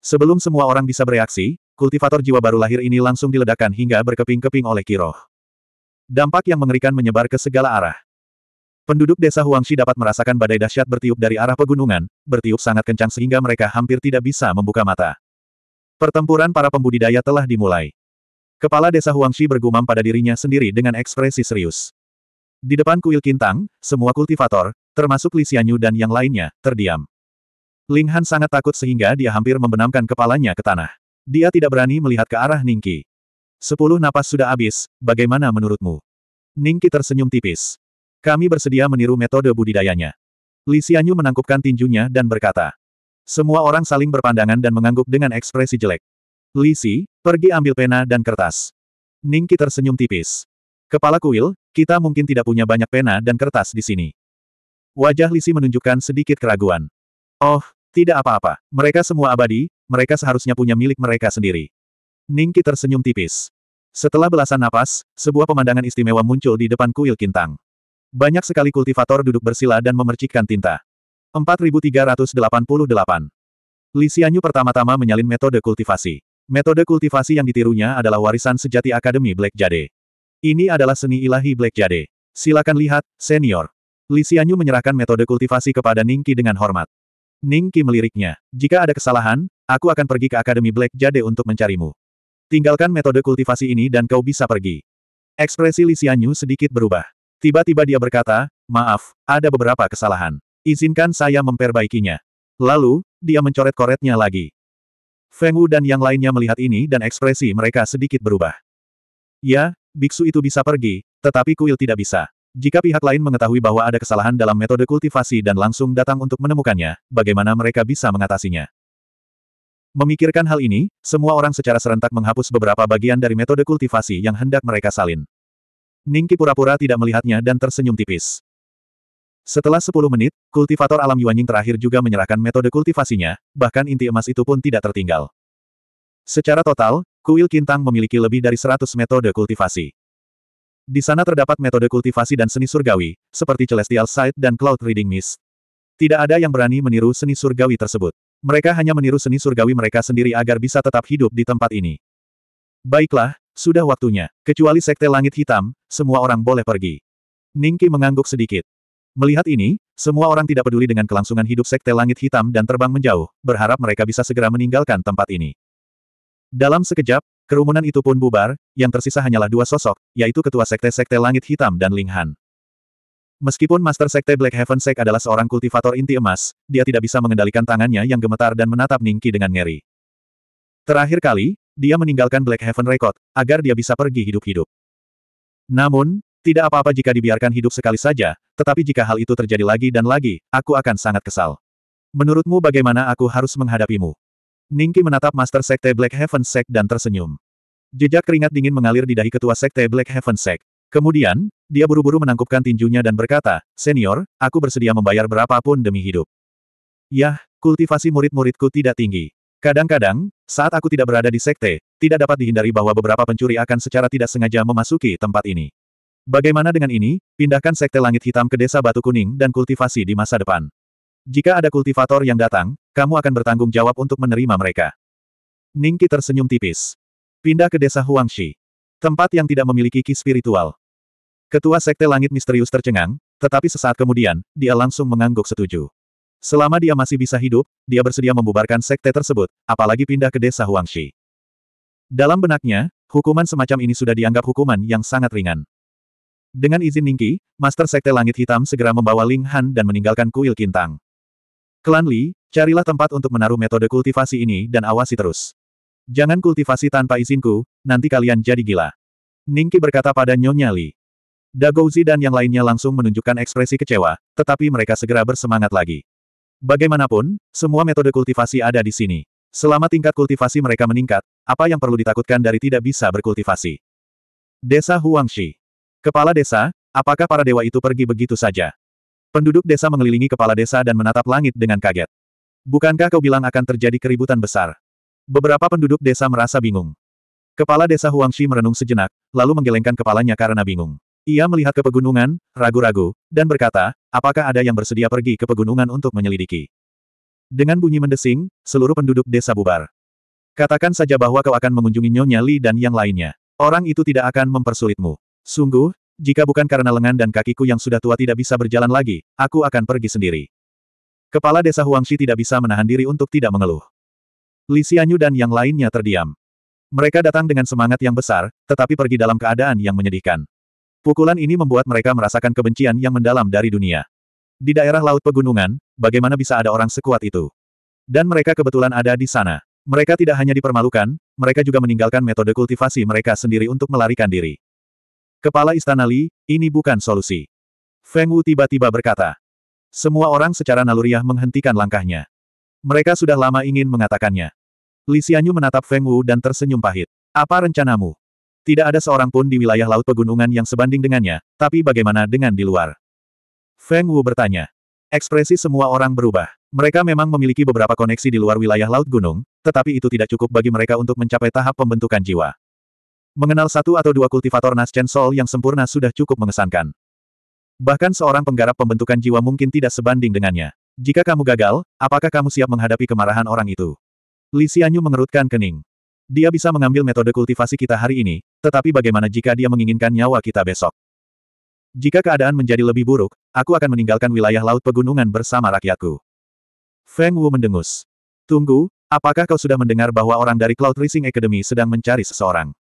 Sebelum semua orang bisa bereaksi, kultivator jiwa baru lahir ini langsung diledakkan hingga berkeping-keping oleh Kiroh. Dampak yang mengerikan menyebar ke segala arah. Penduduk desa Huangshi dapat merasakan badai dahsyat bertiup dari arah pegunungan, bertiup sangat kencang sehingga mereka hampir tidak bisa membuka mata. Pertempuran para pembudidaya telah dimulai. Kepala desa Huangshi bergumam pada dirinya sendiri dengan ekspresi serius. Di depan kuil Kintang, semua kultivator, termasuk Li Xianyu dan yang lainnya, terdiam. Ling Han sangat takut sehingga dia hampir membenamkan kepalanya ke tanah. Dia tidak berani melihat ke arah Ningki. Sepuluh napas sudah habis, bagaimana menurutmu? Ningki tersenyum tipis. Kami bersedia meniru metode budidayanya. Xianyu menangkupkan tinjunya dan berkata. Semua orang saling berpandangan dan mengangguk dengan ekspresi jelek. Lisi, pergi ambil pena dan kertas. Ningki tersenyum tipis. Kepala kuil, kita mungkin tidak punya banyak pena dan kertas di sini. Wajah Lisi menunjukkan sedikit keraguan. Oh, tidak apa-apa, mereka semua abadi, mereka seharusnya punya milik mereka sendiri. Ningki tersenyum tipis. Setelah belasan napas, sebuah pemandangan istimewa muncul di depan kuil Kintang. Banyak sekali kultivator duduk bersila dan memercikkan tinta. 4388 Li Xianyu pertama-tama menyalin metode kultivasi. Metode kultivasi yang ditirunya adalah warisan sejati Akademi Black Jade. Ini adalah seni ilahi Black Jade. Silakan lihat, senior. Li Xianyu menyerahkan metode kultivasi kepada Ningki dengan hormat. Ning Qi meliriknya. Jika ada kesalahan, aku akan pergi ke Akademi Black Jade untuk mencarimu. Tinggalkan metode kultivasi ini dan kau bisa pergi. Ekspresi Li Xianyu sedikit berubah. Tiba-tiba dia berkata, maaf, ada beberapa kesalahan. Izinkan saya memperbaikinya. Lalu, dia mencoret-koretnya lagi. Feng Wu dan yang lainnya melihat ini dan ekspresi mereka sedikit berubah. Ya, biksu itu bisa pergi, tetapi kuil tidak bisa. Jika pihak lain mengetahui bahwa ada kesalahan dalam metode kultivasi dan langsung datang untuk menemukannya, bagaimana mereka bisa mengatasinya? Memikirkan hal ini, semua orang secara serentak menghapus beberapa bagian dari metode kultivasi yang hendak mereka salin. Ningki pura-pura tidak melihatnya dan tersenyum tipis. Setelah 10 menit, kultivator alam Yuanying terakhir juga menyerahkan metode kultivasinya, bahkan inti emas itu pun tidak tertinggal. Secara total, kuil Kintang memiliki lebih dari 100 metode kultivasi. Di sana terdapat metode kultivasi dan seni surgawi, seperti Celestial Sight dan Cloud Reading Mist. Tidak ada yang berani meniru seni surgawi tersebut. Mereka hanya meniru seni surgawi mereka sendiri agar bisa tetap hidup di tempat ini. Baiklah, sudah waktunya. Kecuali Sekte Langit Hitam, semua orang boleh pergi. Ningki mengangguk sedikit. Melihat ini, semua orang tidak peduli dengan kelangsungan hidup Sekte Langit Hitam dan terbang menjauh, berharap mereka bisa segera meninggalkan tempat ini. Dalam sekejap, Kerumunan itu pun bubar, yang tersisa hanyalah dua sosok, yaitu Ketua Sekte-Sekte Langit Hitam dan Ling Han. Meskipun Master Sekte Black Heaven Sek adalah seorang kultivator inti emas, dia tidak bisa mengendalikan tangannya yang gemetar dan menatap Ningki dengan ngeri. Terakhir kali, dia meninggalkan Black Heaven Record, agar dia bisa pergi hidup-hidup. Namun, tidak apa-apa jika dibiarkan hidup sekali saja, tetapi jika hal itu terjadi lagi dan lagi, aku akan sangat kesal. Menurutmu bagaimana aku harus menghadapimu? Ningki menatap Master Sekte Black Heaven Sect dan tersenyum. Jejak keringat dingin mengalir di dahi ketua Sekte Black Heaven Sect. Kemudian, dia buru-buru menangkupkan tinjunya dan berkata, Senior, aku bersedia membayar berapapun demi hidup. Yah, kultivasi murid-muridku tidak tinggi. Kadang-kadang, saat aku tidak berada di sekte, tidak dapat dihindari bahwa beberapa pencuri akan secara tidak sengaja memasuki tempat ini. Bagaimana dengan ini, pindahkan sekte langit hitam ke desa batu kuning dan kultivasi di masa depan. Jika ada kultivator yang datang, kamu akan bertanggung jawab untuk menerima mereka. Ningki tersenyum tipis. Pindah ke desa Huangshi. Tempat yang tidak memiliki ki spiritual. Ketua Sekte Langit Misterius tercengang, tetapi sesaat kemudian, dia langsung mengangguk setuju. Selama dia masih bisa hidup, dia bersedia membubarkan sekte tersebut, apalagi pindah ke desa Huangshi. Dalam benaknya, hukuman semacam ini sudah dianggap hukuman yang sangat ringan. Dengan izin Ningki, Master Sekte Langit Hitam segera membawa Ling Han dan meninggalkan kuil Kintang. Klan Li, carilah tempat untuk menaruh metode kultivasi ini dan awasi terus. Jangan kultivasi tanpa izinku, nanti kalian jadi gila. Ningki berkata pada Nyonya Li. Dagouzi dan yang lainnya langsung menunjukkan ekspresi kecewa, tetapi mereka segera bersemangat lagi. Bagaimanapun, semua metode kultivasi ada di sini. Selama tingkat kultivasi mereka meningkat, apa yang perlu ditakutkan dari tidak bisa berkultivasi? Desa Huangshi. Kepala desa, apakah para dewa itu pergi begitu saja? Penduduk desa mengelilingi kepala desa dan menatap langit dengan kaget. Bukankah kau bilang akan terjadi keributan besar? Beberapa penduduk desa merasa bingung. Kepala desa Huangshi merenung sejenak, lalu menggelengkan kepalanya karena bingung. Ia melihat ke pegunungan, ragu-ragu, dan berkata, apakah ada yang bersedia pergi ke pegunungan untuk menyelidiki? Dengan bunyi mendesing, seluruh penduduk desa bubar. Katakan saja bahwa kau akan mengunjungi Nyonya Li dan yang lainnya. Orang itu tidak akan mempersulitmu. Sungguh, jika bukan karena lengan dan kakiku yang sudah tua tidak bisa berjalan lagi, aku akan pergi sendiri. Kepala desa Huangshi tidak bisa menahan diri untuk tidak mengeluh. Li Xianyu dan yang lainnya terdiam. Mereka datang dengan semangat yang besar, tetapi pergi dalam keadaan yang menyedihkan. Pukulan ini membuat mereka merasakan kebencian yang mendalam dari dunia. Di daerah laut pegunungan, bagaimana bisa ada orang sekuat itu? Dan mereka kebetulan ada di sana. Mereka tidak hanya dipermalukan, mereka juga meninggalkan metode kultivasi mereka sendiri untuk melarikan diri. Kepala Istana Li, ini bukan solusi. Feng Wu tiba-tiba berkata. Semua orang secara naluriah menghentikan langkahnya. Mereka sudah lama ingin mengatakannya. Li Xianyu menatap Feng Wu dan tersenyum pahit. Apa rencanamu? Tidak ada seorang pun di wilayah Laut Pegunungan yang sebanding dengannya, tapi bagaimana dengan di luar? Feng Wu bertanya. Ekspresi semua orang berubah. Mereka memang memiliki beberapa koneksi di luar wilayah Laut Gunung, tetapi itu tidak cukup bagi mereka untuk mencapai tahap pembentukan jiwa. Mengenal satu atau dua kultivator Naschen Soul yang sempurna sudah cukup mengesankan. Bahkan seorang penggarap pembentukan jiwa mungkin tidak sebanding dengannya. Jika kamu gagal, apakah kamu siap menghadapi kemarahan orang itu? Li Xianyu mengerutkan kening. Dia bisa mengambil metode kultivasi kita hari ini, tetapi bagaimana jika dia menginginkan nyawa kita besok? Jika keadaan menjadi lebih buruk, aku akan meninggalkan wilayah laut pegunungan bersama rakyatku. Feng Wu mendengus. Tunggu, apakah kau sudah mendengar bahwa orang dari Cloud Racing Academy sedang mencari seseorang?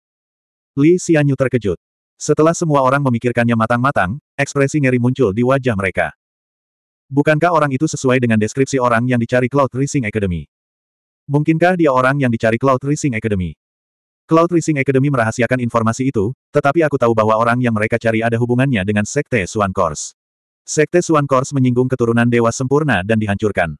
Li Xianyu terkejut. Setelah semua orang memikirkannya matang-matang, ekspresi ngeri muncul di wajah mereka. Bukankah orang itu sesuai dengan deskripsi orang yang dicari Cloud Racing Academy? Mungkinkah dia orang yang dicari Cloud Racing Academy? Cloud Racing Academy merahasiakan informasi itu, tetapi aku tahu bahwa orang yang mereka cari ada hubungannya dengan Sekte Swan Course. Sekte Swan Course menyinggung keturunan Dewa Sempurna dan dihancurkan.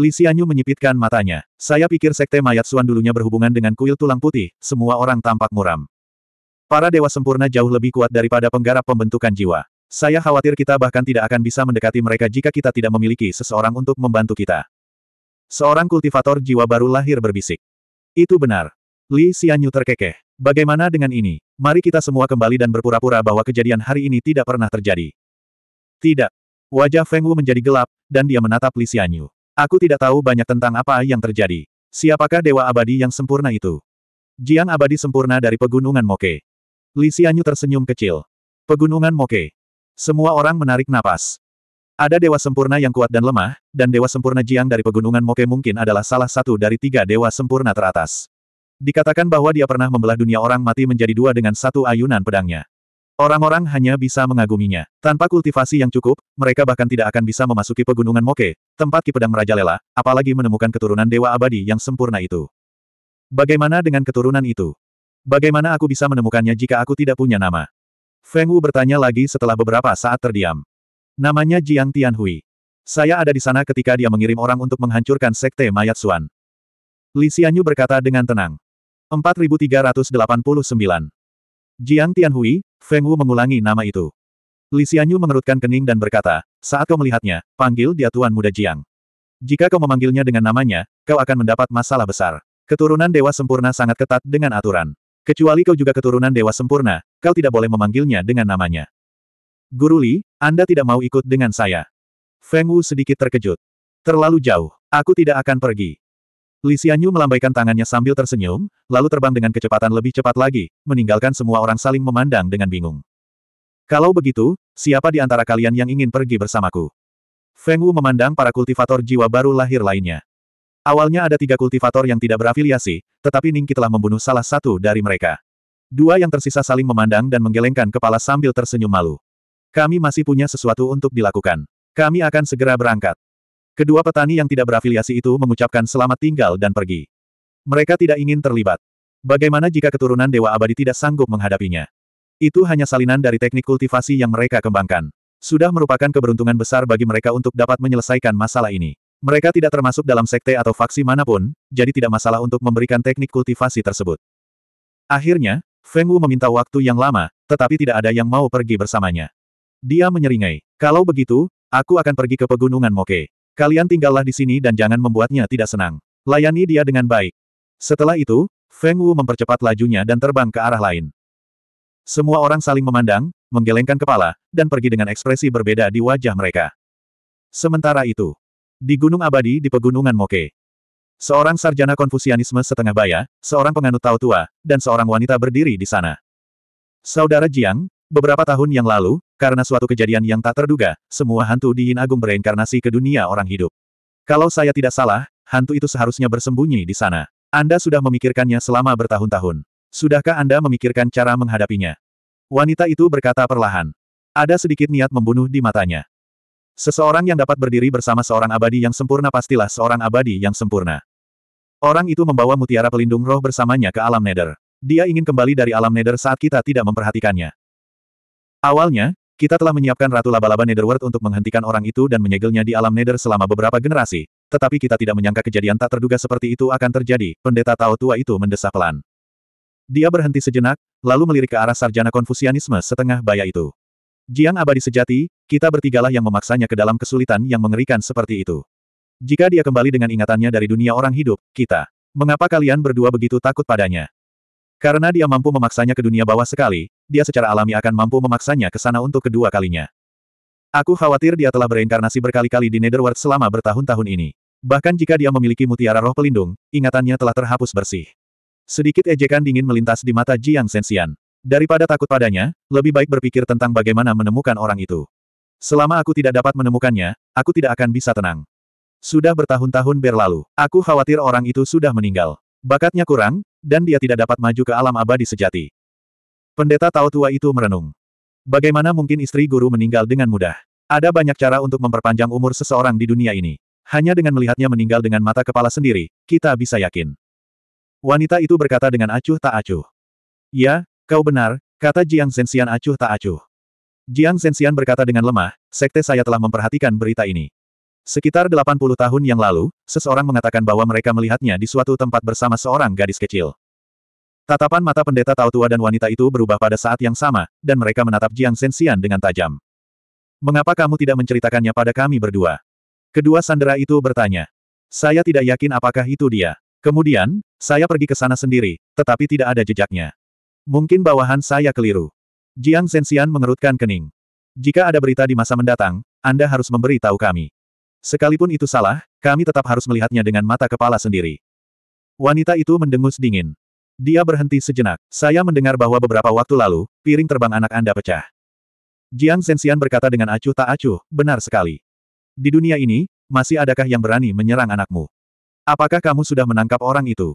Li Xianyu menyipitkan matanya. Saya pikir sekte mayat Suan dulunya berhubungan dengan kuil tulang putih, semua orang tampak muram. Para dewa sempurna jauh lebih kuat daripada penggarap pembentukan jiwa. Saya khawatir kita bahkan tidak akan bisa mendekati mereka jika kita tidak memiliki seseorang untuk membantu kita. Seorang kultivator jiwa baru lahir berbisik. Itu benar. Li Xianyu terkekeh. Bagaimana dengan ini? Mari kita semua kembali dan berpura-pura bahwa kejadian hari ini tidak pernah terjadi. Tidak. Wajah Feng Wu menjadi gelap, dan dia menatap Li Xianyu. Aku tidak tahu banyak tentang apa yang terjadi. Siapakah dewa abadi yang sempurna itu? Jiang abadi sempurna dari pegunungan Moke. Lisianyu tersenyum kecil. Pegunungan Moke. Semua orang menarik napas. Ada dewa sempurna yang kuat dan lemah, dan dewa sempurna Jiang dari pegunungan Moke mungkin adalah salah satu dari tiga dewa sempurna teratas. Dikatakan bahwa dia pernah membelah dunia orang mati menjadi dua dengan satu ayunan pedangnya. Orang-orang hanya bisa mengaguminya. Tanpa kultivasi yang cukup, mereka bahkan tidak akan bisa memasuki pegunungan Moke, tempat Ki Pedang lela, apalagi menemukan keturunan dewa abadi yang sempurna itu. Bagaimana dengan keturunan itu? Bagaimana aku bisa menemukannya jika aku tidak punya nama? Feng Wu bertanya lagi setelah beberapa saat terdiam. Namanya Jiang Tianhui. Saya ada di sana ketika dia mengirim orang untuk menghancurkan sekte mayat Suan. Li Xianyu berkata dengan tenang. 4389. Jiang Tianhui, Feng Wu mengulangi nama itu. Li Xianyu mengerutkan kening dan berkata, saat kau melihatnya, panggil dia Tuan Muda Jiang. Jika kau memanggilnya dengan namanya, kau akan mendapat masalah besar. Keturunan Dewa Sempurna sangat ketat dengan aturan. Kecuali kau juga keturunan dewa sempurna, kau tidak boleh memanggilnya dengan namanya. Guru Li, Anda tidak mau ikut dengan saya. Feng Wu sedikit terkejut. Terlalu jauh, aku tidak akan pergi. Li Xianyu melambaikan tangannya sambil tersenyum, lalu terbang dengan kecepatan lebih cepat lagi, meninggalkan semua orang saling memandang dengan bingung. Kalau begitu, siapa di antara kalian yang ingin pergi bersamaku? Feng Wu memandang para kultivator jiwa baru lahir lainnya. Awalnya ada tiga kultivator yang tidak berafiliasi, tetapi Ningki telah membunuh salah satu dari mereka. Dua yang tersisa saling memandang dan menggelengkan kepala sambil tersenyum malu. Kami masih punya sesuatu untuk dilakukan. Kami akan segera berangkat. Kedua petani yang tidak berafiliasi itu mengucapkan selamat tinggal dan pergi. Mereka tidak ingin terlibat. Bagaimana jika keturunan Dewa Abadi tidak sanggup menghadapinya? Itu hanya salinan dari teknik kultivasi yang mereka kembangkan. Sudah merupakan keberuntungan besar bagi mereka untuk dapat menyelesaikan masalah ini. Mereka tidak termasuk dalam sekte atau faksi manapun, jadi tidak masalah untuk memberikan teknik kultivasi tersebut. Akhirnya, Feng Wu meminta waktu yang lama, tetapi tidak ada yang mau pergi bersamanya. Dia menyeringai, kalau begitu, aku akan pergi ke pegunungan Moke. Kalian tinggallah di sini dan jangan membuatnya tidak senang. Layani dia dengan baik. Setelah itu, Feng Wu mempercepat lajunya dan terbang ke arah lain. Semua orang saling memandang, menggelengkan kepala, dan pergi dengan ekspresi berbeda di wajah mereka. Sementara itu, di Gunung Abadi di Pegunungan Moke. Seorang sarjana konfusianisme setengah baya, seorang penganut Tao tua, dan seorang wanita berdiri di sana. Saudara Jiang, beberapa tahun yang lalu, karena suatu kejadian yang tak terduga, semua hantu di Yin Agung bereinkarnasi ke dunia orang hidup. Kalau saya tidak salah, hantu itu seharusnya bersembunyi di sana. Anda sudah memikirkannya selama bertahun-tahun. Sudahkah Anda memikirkan cara menghadapinya? Wanita itu berkata perlahan. Ada sedikit niat membunuh di matanya. Seseorang yang dapat berdiri bersama seorang abadi yang sempurna pastilah seorang abadi yang sempurna. Orang itu membawa mutiara pelindung roh bersamanya ke alam nether. Dia ingin kembali dari alam nether saat kita tidak memperhatikannya. Awalnya, kita telah menyiapkan Ratu Laba-Laba Netherworld untuk menghentikan orang itu dan menyegelnya di alam nether selama beberapa generasi, tetapi kita tidak menyangka kejadian tak terduga seperti itu akan terjadi, pendeta Tao Tua itu mendesah pelan. Dia berhenti sejenak, lalu melirik ke arah sarjana konfusianisme setengah baya itu. Jiang abadi sejati, kita bertigalah yang memaksanya ke dalam kesulitan yang mengerikan seperti itu. Jika dia kembali dengan ingatannya dari dunia orang hidup, kita. Mengapa kalian berdua begitu takut padanya? Karena dia mampu memaksanya ke dunia bawah sekali, dia secara alami akan mampu memaksanya ke sana untuk kedua kalinya. Aku khawatir dia telah bereinkarnasi berkali-kali di Netherworld selama bertahun-tahun ini. Bahkan jika dia memiliki mutiara roh pelindung, ingatannya telah terhapus bersih. Sedikit ejekan dingin melintas di mata Jiang Sensian. Daripada takut padanya, lebih baik berpikir tentang bagaimana menemukan orang itu. Selama aku tidak dapat menemukannya, aku tidak akan bisa tenang. Sudah bertahun-tahun berlalu, aku khawatir orang itu sudah meninggal. Bakatnya kurang, dan dia tidak dapat maju ke alam abadi sejati. Pendeta Tao Tua itu merenung. Bagaimana mungkin istri guru meninggal dengan mudah? Ada banyak cara untuk memperpanjang umur seseorang di dunia ini. Hanya dengan melihatnya meninggal dengan mata kepala sendiri, kita bisa yakin. Wanita itu berkata dengan acuh tak acuh. Ya, Kau benar, kata Jiang Zhenxian acuh tak acuh. Jiang Zhenxian berkata dengan lemah, sekte saya telah memperhatikan berita ini. Sekitar 80 tahun yang lalu, seseorang mengatakan bahwa mereka melihatnya di suatu tempat bersama seorang gadis kecil. Tatapan mata pendeta Tao tua dan wanita itu berubah pada saat yang sama, dan mereka menatap Jiang Zhenxian dengan tajam. Mengapa kamu tidak menceritakannya pada kami berdua? Kedua sandera itu bertanya. Saya tidak yakin apakah itu dia. Kemudian, saya pergi ke sana sendiri, tetapi tidak ada jejaknya. Mungkin bawahan saya keliru. Jiang Zhenxian mengerutkan kening. Jika ada berita di masa mendatang, Anda harus memberitahu kami. Sekalipun itu salah, kami tetap harus melihatnya dengan mata kepala sendiri. Wanita itu mendengus dingin. Dia berhenti sejenak. Saya mendengar bahwa beberapa waktu lalu, piring terbang anak Anda pecah. Jiang Zhenxian berkata dengan acuh tak acuh, benar sekali. Di dunia ini, masih adakah yang berani menyerang anakmu? Apakah kamu sudah menangkap orang itu?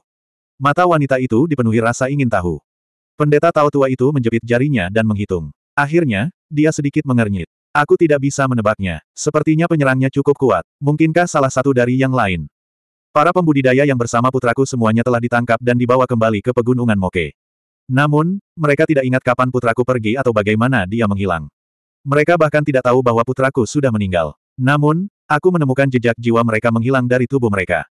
Mata wanita itu dipenuhi rasa ingin tahu. Pendeta tahu tua itu menjepit jarinya dan menghitung. Akhirnya, dia sedikit mengernyit. Aku tidak bisa menebaknya. Sepertinya penyerangnya cukup kuat. Mungkinkah salah satu dari yang lain? Para pembudidaya yang bersama putraku semuanya telah ditangkap dan dibawa kembali ke pegunungan Moke. Namun, mereka tidak ingat kapan putraku pergi atau bagaimana dia menghilang. Mereka bahkan tidak tahu bahwa putraku sudah meninggal. Namun, aku menemukan jejak jiwa mereka menghilang dari tubuh mereka.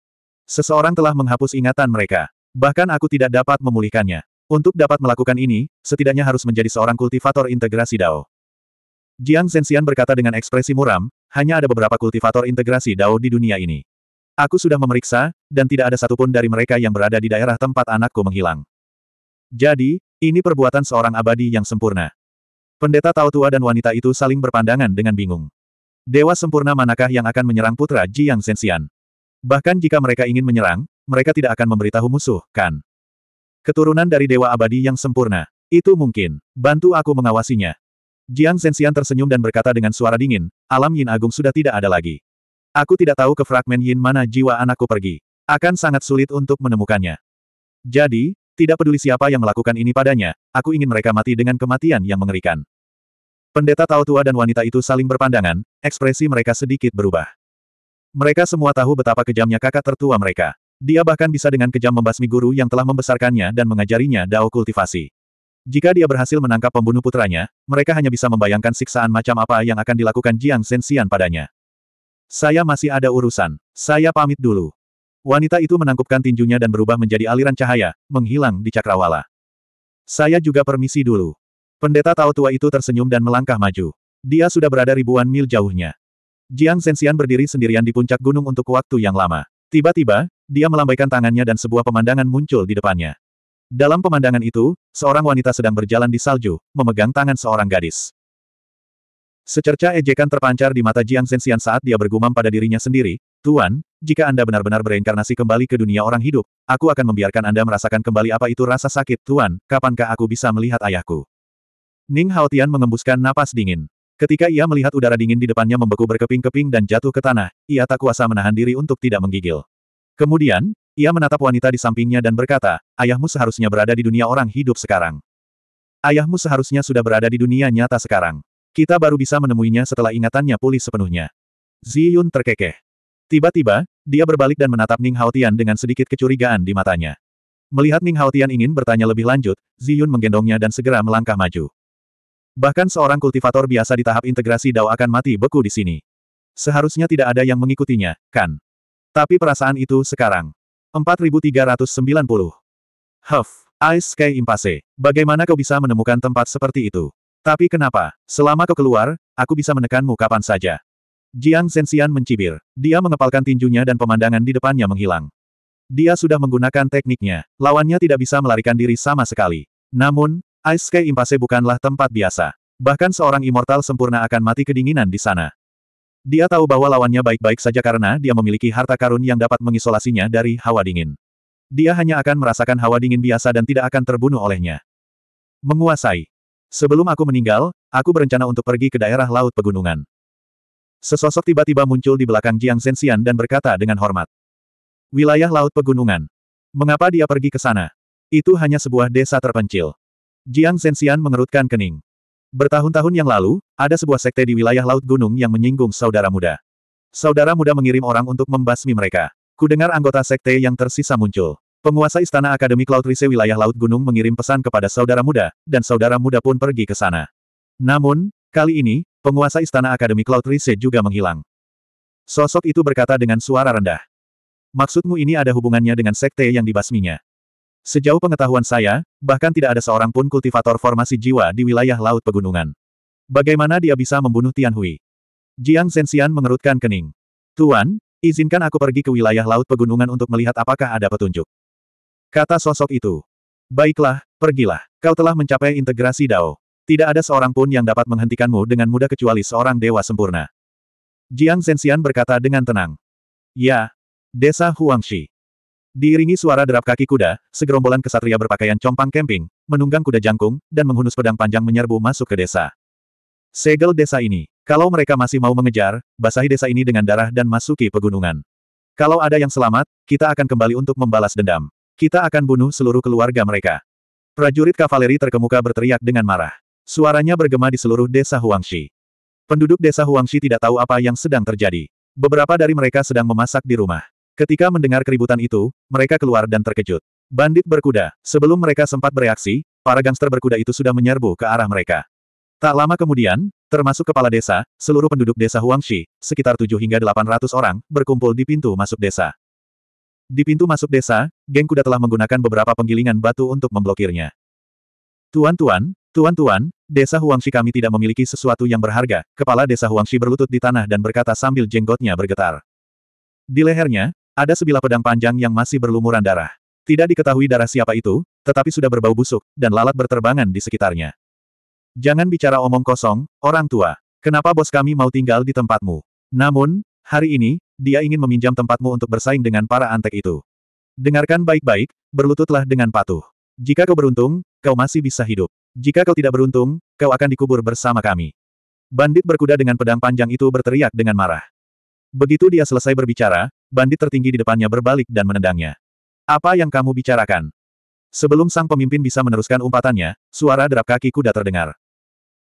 Seseorang telah menghapus ingatan mereka. Bahkan aku tidak dapat memulihkannya. Untuk dapat melakukan ini, setidaknya harus menjadi seorang kultivator integrasi Dao. Jiang Zhenxian berkata dengan ekspresi muram, hanya ada beberapa kultivator integrasi Dao di dunia ini. Aku sudah memeriksa, dan tidak ada satupun dari mereka yang berada di daerah tempat anakku menghilang. Jadi, ini perbuatan seorang abadi yang sempurna. Pendeta Tao Tua dan wanita itu saling berpandangan dengan bingung. Dewa sempurna manakah yang akan menyerang putra Jiang Zhenxian? Bahkan jika mereka ingin menyerang, mereka tidak akan memberitahu musuh, kan? Keturunan dari Dewa Abadi yang sempurna. Itu mungkin. Bantu aku mengawasinya. Jiang Zhenxian tersenyum dan berkata dengan suara dingin, alam yin agung sudah tidak ada lagi. Aku tidak tahu ke fragmen yin mana jiwa anakku pergi. Akan sangat sulit untuk menemukannya. Jadi, tidak peduli siapa yang melakukan ini padanya, aku ingin mereka mati dengan kematian yang mengerikan. Pendeta Tao Tua dan wanita itu saling berpandangan, ekspresi mereka sedikit berubah. Mereka semua tahu betapa kejamnya kakak tertua mereka. Dia bahkan bisa dengan kejam membasmi guru yang telah membesarkannya dan mengajarinya dao kultivasi. Jika dia berhasil menangkap pembunuh putranya, mereka hanya bisa membayangkan siksaan macam apa yang akan dilakukan Jiang Zhenxian padanya. Saya masih ada urusan. Saya pamit dulu. Wanita itu menangkupkan tinjunya dan berubah menjadi aliran cahaya, menghilang di cakrawala. Saya juga permisi dulu. Pendeta Tao Tua itu tersenyum dan melangkah maju. Dia sudah berada ribuan mil jauhnya. Jiang Zhenxian berdiri sendirian di puncak gunung untuk waktu yang lama. Tiba-tiba, dia melambaikan tangannya dan sebuah pemandangan muncul di depannya. Dalam pemandangan itu, seorang wanita sedang berjalan di salju, memegang tangan seorang gadis. Secerca ejekan terpancar di mata Jiang Zhenxian saat dia bergumam pada dirinya sendiri, Tuan, jika Anda benar-benar bereinkarnasi kembali ke dunia orang hidup, aku akan membiarkan Anda merasakan kembali apa itu rasa sakit, Tuan, kapankah aku bisa melihat ayahku? Ning Haotian mengembuskan napas dingin. Ketika ia melihat udara dingin di depannya membeku berkeping-keping dan jatuh ke tanah, ia tak kuasa menahan diri untuk tidak menggigil. Kemudian, ia menatap wanita di sampingnya dan berkata, ayahmu seharusnya berada di dunia orang hidup sekarang. Ayahmu seharusnya sudah berada di dunia nyata sekarang. Kita baru bisa menemuinya setelah ingatannya pulih sepenuhnya. Ziyun terkekeh. Tiba-tiba, dia berbalik dan menatap Ning Haotian dengan sedikit kecurigaan di matanya. Melihat Ning Haotian ingin bertanya lebih lanjut, Ziyun menggendongnya dan segera melangkah maju. Bahkan seorang kultivator biasa di tahap integrasi Dao akan mati beku di sini. Seharusnya tidak ada yang mengikutinya, kan? Tapi perasaan itu sekarang. 4390. Huff, Ice Sky Impasse. Bagaimana kau bisa menemukan tempat seperti itu? Tapi kenapa? Selama kau keluar, aku bisa menekanmu kapan saja. Jiang Zhenxian mencibir. Dia mengepalkan tinjunya dan pemandangan di depannya menghilang. Dia sudah menggunakan tekniknya. Lawannya tidak bisa melarikan diri sama sekali. Namun, Ice Sky Impasse bukanlah tempat biasa. Bahkan seorang immortal sempurna akan mati kedinginan di sana. Dia tahu bahwa lawannya baik-baik saja karena dia memiliki harta karun yang dapat mengisolasinya dari hawa dingin. Dia hanya akan merasakan hawa dingin biasa dan tidak akan terbunuh olehnya. Menguasai. Sebelum aku meninggal, aku berencana untuk pergi ke daerah laut pegunungan. Sesosok tiba-tiba muncul di belakang Jiang Zhenxian dan berkata dengan hormat. Wilayah Laut Pegunungan. Mengapa dia pergi ke sana? Itu hanya sebuah desa terpencil. Jiang Zhenxian mengerutkan kening. Bertahun-tahun yang lalu, ada sebuah sekte di wilayah Laut Gunung yang menyinggung saudara muda. Saudara muda mengirim orang untuk membasmi mereka. Kudengar anggota sekte yang tersisa muncul. Penguasa Istana Akademi Laut Rise wilayah Laut Gunung mengirim pesan kepada saudara muda, dan saudara muda pun pergi ke sana. Namun, kali ini, penguasa Istana Akademi Laut Rise juga menghilang. Sosok itu berkata dengan suara rendah. Maksudmu ini ada hubungannya dengan sekte yang dibasminya. Sejauh pengetahuan saya, bahkan tidak ada seorang pun kultivator formasi jiwa di wilayah Laut Pegunungan. Bagaimana dia bisa membunuh Tian Hui? Jiang Zensian mengerutkan kening. Tuan, izinkan aku pergi ke wilayah Laut Pegunungan untuk melihat apakah ada petunjuk. Kata sosok itu. Baiklah, pergilah. Kau telah mencapai integrasi Dao. Tidak ada seorang pun yang dapat menghentikanmu dengan mudah kecuali seorang dewa sempurna. Jiang Zensian berkata dengan tenang. Ya, Desa Huangshi. Diiringi suara derap kaki kuda, segerombolan kesatria berpakaian compang camping, menunggang kuda jangkung, dan menghunus pedang panjang menyerbu masuk ke desa. Segel desa ini. Kalau mereka masih mau mengejar, basahi desa ini dengan darah dan masuki pegunungan. Kalau ada yang selamat, kita akan kembali untuk membalas dendam. Kita akan bunuh seluruh keluarga mereka. Prajurit kavaleri terkemuka berteriak dengan marah. Suaranya bergema di seluruh desa Huangshi. Penduduk desa Huangshi tidak tahu apa yang sedang terjadi. Beberapa dari mereka sedang memasak di rumah. Ketika mendengar keributan itu, mereka keluar dan terkejut. Bandit berkuda. Sebelum mereka sempat bereaksi, para gangster berkuda itu sudah menyerbu ke arah mereka. Tak lama kemudian, termasuk kepala desa, seluruh penduduk desa Huangxi sekitar 7 hingga 800 orang, berkumpul di pintu masuk desa. Di pintu masuk desa, geng kuda telah menggunakan beberapa penggilingan batu untuk memblokirnya. Tuan-tuan, tuan-tuan, desa Huangxi kami tidak memiliki sesuatu yang berharga. Kepala desa Huangxi berlutut di tanah dan berkata sambil jenggotnya bergetar. Di lehernya, ada sebilah pedang panjang yang masih berlumuran darah. Tidak diketahui darah siapa itu, tetapi sudah berbau busuk, dan lalat berterbangan di sekitarnya. Jangan bicara omong kosong, orang tua. Kenapa bos kami mau tinggal di tempatmu? Namun, hari ini, dia ingin meminjam tempatmu untuk bersaing dengan para antek itu. Dengarkan baik-baik, berlututlah dengan patuh. Jika kau beruntung, kau masih bisa hidup. Jika kau tidak beruntung, kau akan dikubur bersama kami. Bandit berkuda dengan pedang panjang itu berteriak dengan marah. Begitu dia selesai berbicara, bandit tertinggi di depannya berbalik dan menendangnya. Apa yang kamu bicarakan? Sebelum sang pemimpin bisa meneruskan umpatannya, suara derap kaki kuda terdengar.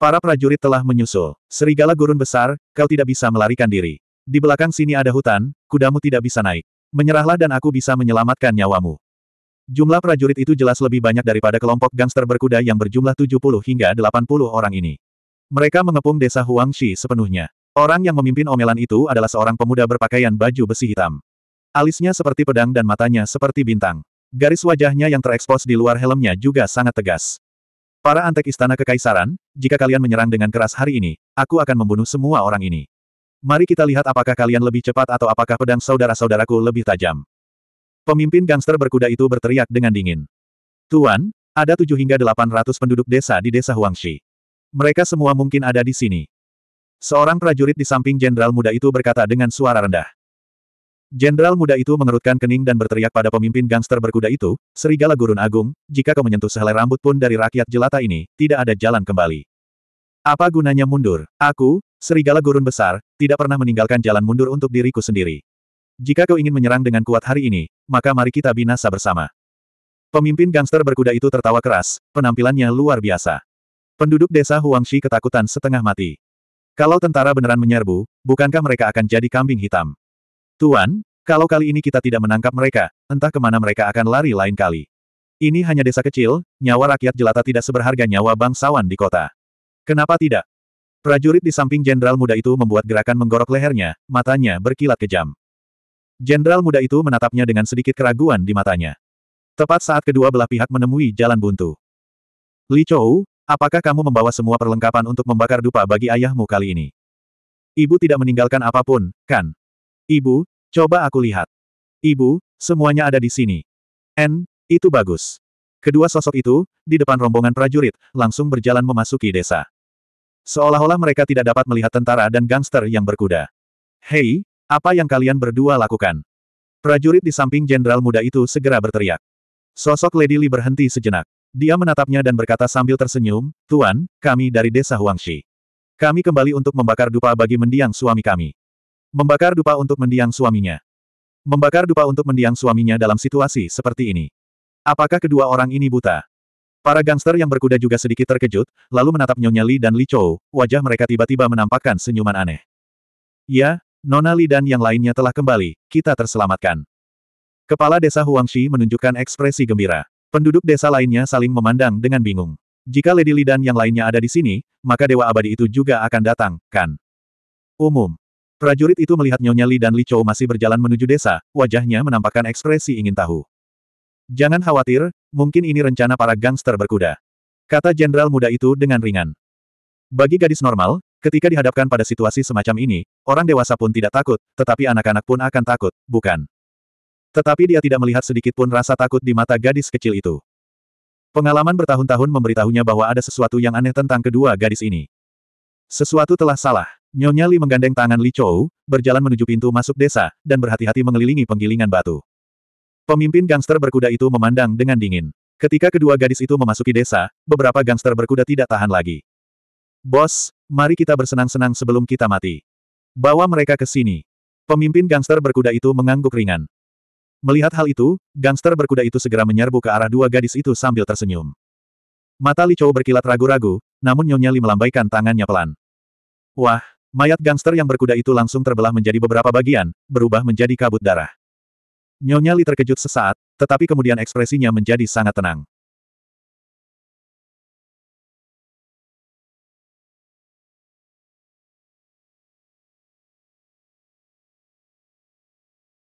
Para prajurit telah menyusul. Serigala gurun besar, kau tidak bisa melarikan diri. Di belakang sini ada hutan, kudamu tidak bisa naik. Menyerahlah dan aku bisa menyelamatkan nyawamu. Jumlah prajurit itu jelas lebih banyak daripada kelompok gangster berkuda yang berjumlah 70 hingga 80 orang ini. Mereka mengepung desa Huangshi sepenuhnya. Orang yang memimpin omelan itu adalah seorang pemuda berpakaian baju besi hitam. Alisnya seperti pedang dan matanya seperti bintang. Garis wajahnya yang terekspos di luar helmnya juga sangat tegas. Para antek istana kekaisaran, jika kalian menyerang dengan keras hari ini, aku akan membunuh semua orang ini. Mari kita lihat apakah kalian lebih cepat atau apakah pedang saudara-saudaraku lebih tajam. Pemimpin gangster berkuda itu berteriak dengan dingin. Tuan, ada tujuh hingga delapan ratus penduduk desa di desa Huangshi. Mereka semua mungkin ada di sini. Seorang prajurit di samping jenderal muda itu berkata dengan suara rendah. Jenderal muda itu mengerutkan kening dan berteriak pada pemimpin gangster berkuda itu, Serigala Gurun Agung, jika kau menyentuh sehelai rambut pun dari rakyat jelata ini, tidak ada jalan kembali. Apa gunanya mundur? Aku, Serigala Gurun Besar, tidak pernah meninggalkan jalan mundur untuk diriku sendiri. Jika kau ingin menyerang dengan kuat hari ini, maka mari kita binasa bersama. Pemimpin gangster berkuda itu tertawa keras, penampilannya luar biasa. Penduduk desa Huangshi ketakutan setengah mati. Kalau tentara beneran menyerbu, bukankah mereka akan jadi kambing hitam? Tuan, kalau kali ini kita tidak menangkap mereka, entah kemana mereka akan lari lain kali. Ini hanya desa kecil, nyawa rakyat jelata tidak seberharga nyawa bangsawan di kota. Kenapa tidak? Prajurit di samping jenderal muda itu membuat gerakan menggorok lehernya, matanya berkilat kejam. Jenderal muda itu menatapnya dengan sedikit keraguan di matanya. Tepat saat kedua belah pihak menemui jalan buntu. Li Chou, Apakah kamu membawa semua perlengkapan untuk membakar dupa bagi ayahmu kali ini? Ibu tidak meninggalkan apapun, kan? Ibu, coba aku lihat. Ibu, semuanya ada di sini. N, itu bagus. Kedua sosok itu, di depan rombongan prajurit, langsung berjalan memasuki desa. Seolah-olah mereka tidak dapat melihat tentara dan gangster yang berkuda. Hei, apa yang kalian berdua lakukan? Prajurit di samping jenderal muda itu segera berteriak. Sosok Lady Li berhenti sejenak. Dia menatapnya dan berkata sambil tersenyum, Tuan, kami dari desa Huangshi. Kami kembali untuk membakar dupa bagi mendiang suami kami. Membakar dupa untuk mendiang suaminya. Membakar dupa untuk mendiang suaminya dalam situasi seperti ini. Apakah kedua orang ini buta? Para gangster yang berkuda juga sedikit terkejut, lalu menatap Nyonya Li dan Li Chou, wajah mereka tiba-tiba menampakkan senyuman aneh. Ya, Nona Li dan yang lainnya telah kembali, kita terselamatkan. Kepala desa Huangshi menunjukkan ekspresi gembira. Penduduk desa lainnya saling memandang dengan bingung. Jika Lady Lidan yang lainnya ada di sini, maka Dewa Abadi itu juga akan datang, kan? Umum. Prajurit itu melihat Nyonya Li dan Li Chou masih berjalan menuju desa, wajahnya menampakkan ekspresi ingin tahu. Jangan khawatir, mungkin ini rencana para gangster berkuda. Kata jenderal muda itu dengan ringan. Bagi gadis normal, ketika dihadapkan pada situasi semacam ini, orang dewasa pun tidak takut, tetapi anak-anak pun akan takut, bukan? Tetapi dia tidak melihat sedikit pun rasa takut di mata gadis kecil itu. Pengalaman bertahun-tahun memberitahunya bahwa ada sesuatu yang aneh tentang kedua gadis ini. Sesuatu telah salah. Nyonya Li menggandeng tangan Li Chou, berjalan menuju pintu masuk desa, dan berhati-hati mengelilingi penggilingan batu. Pemimpin gangster berkuda itu memandang dengan dingin. Ketika kedua gadis itu memasuki desa, beberapa gangster berkuda tidak tahan lagi. Bos, mari kita bersenang-senang sebelum kita mati. Bawa mereka ke sini. Pemimpin gangster berkuda itu mengangguk ringan. Melihat hal itu, gangster berkuda itu segera menyerbu ke arah dua gadis itu sambil tersenyum. Mata Li Chou berkilat ragu-ragu, namun Nyonya Li melambaikan tangannya pelan. Wah, mayat gangster yang berkuda itu langsung terbelah menjadi beberapa bagian, berubah menjadi kabut darah. Nyonya Li terkejut sesaat, tetapi kemudian ekspresinya menjadi sangat tenang.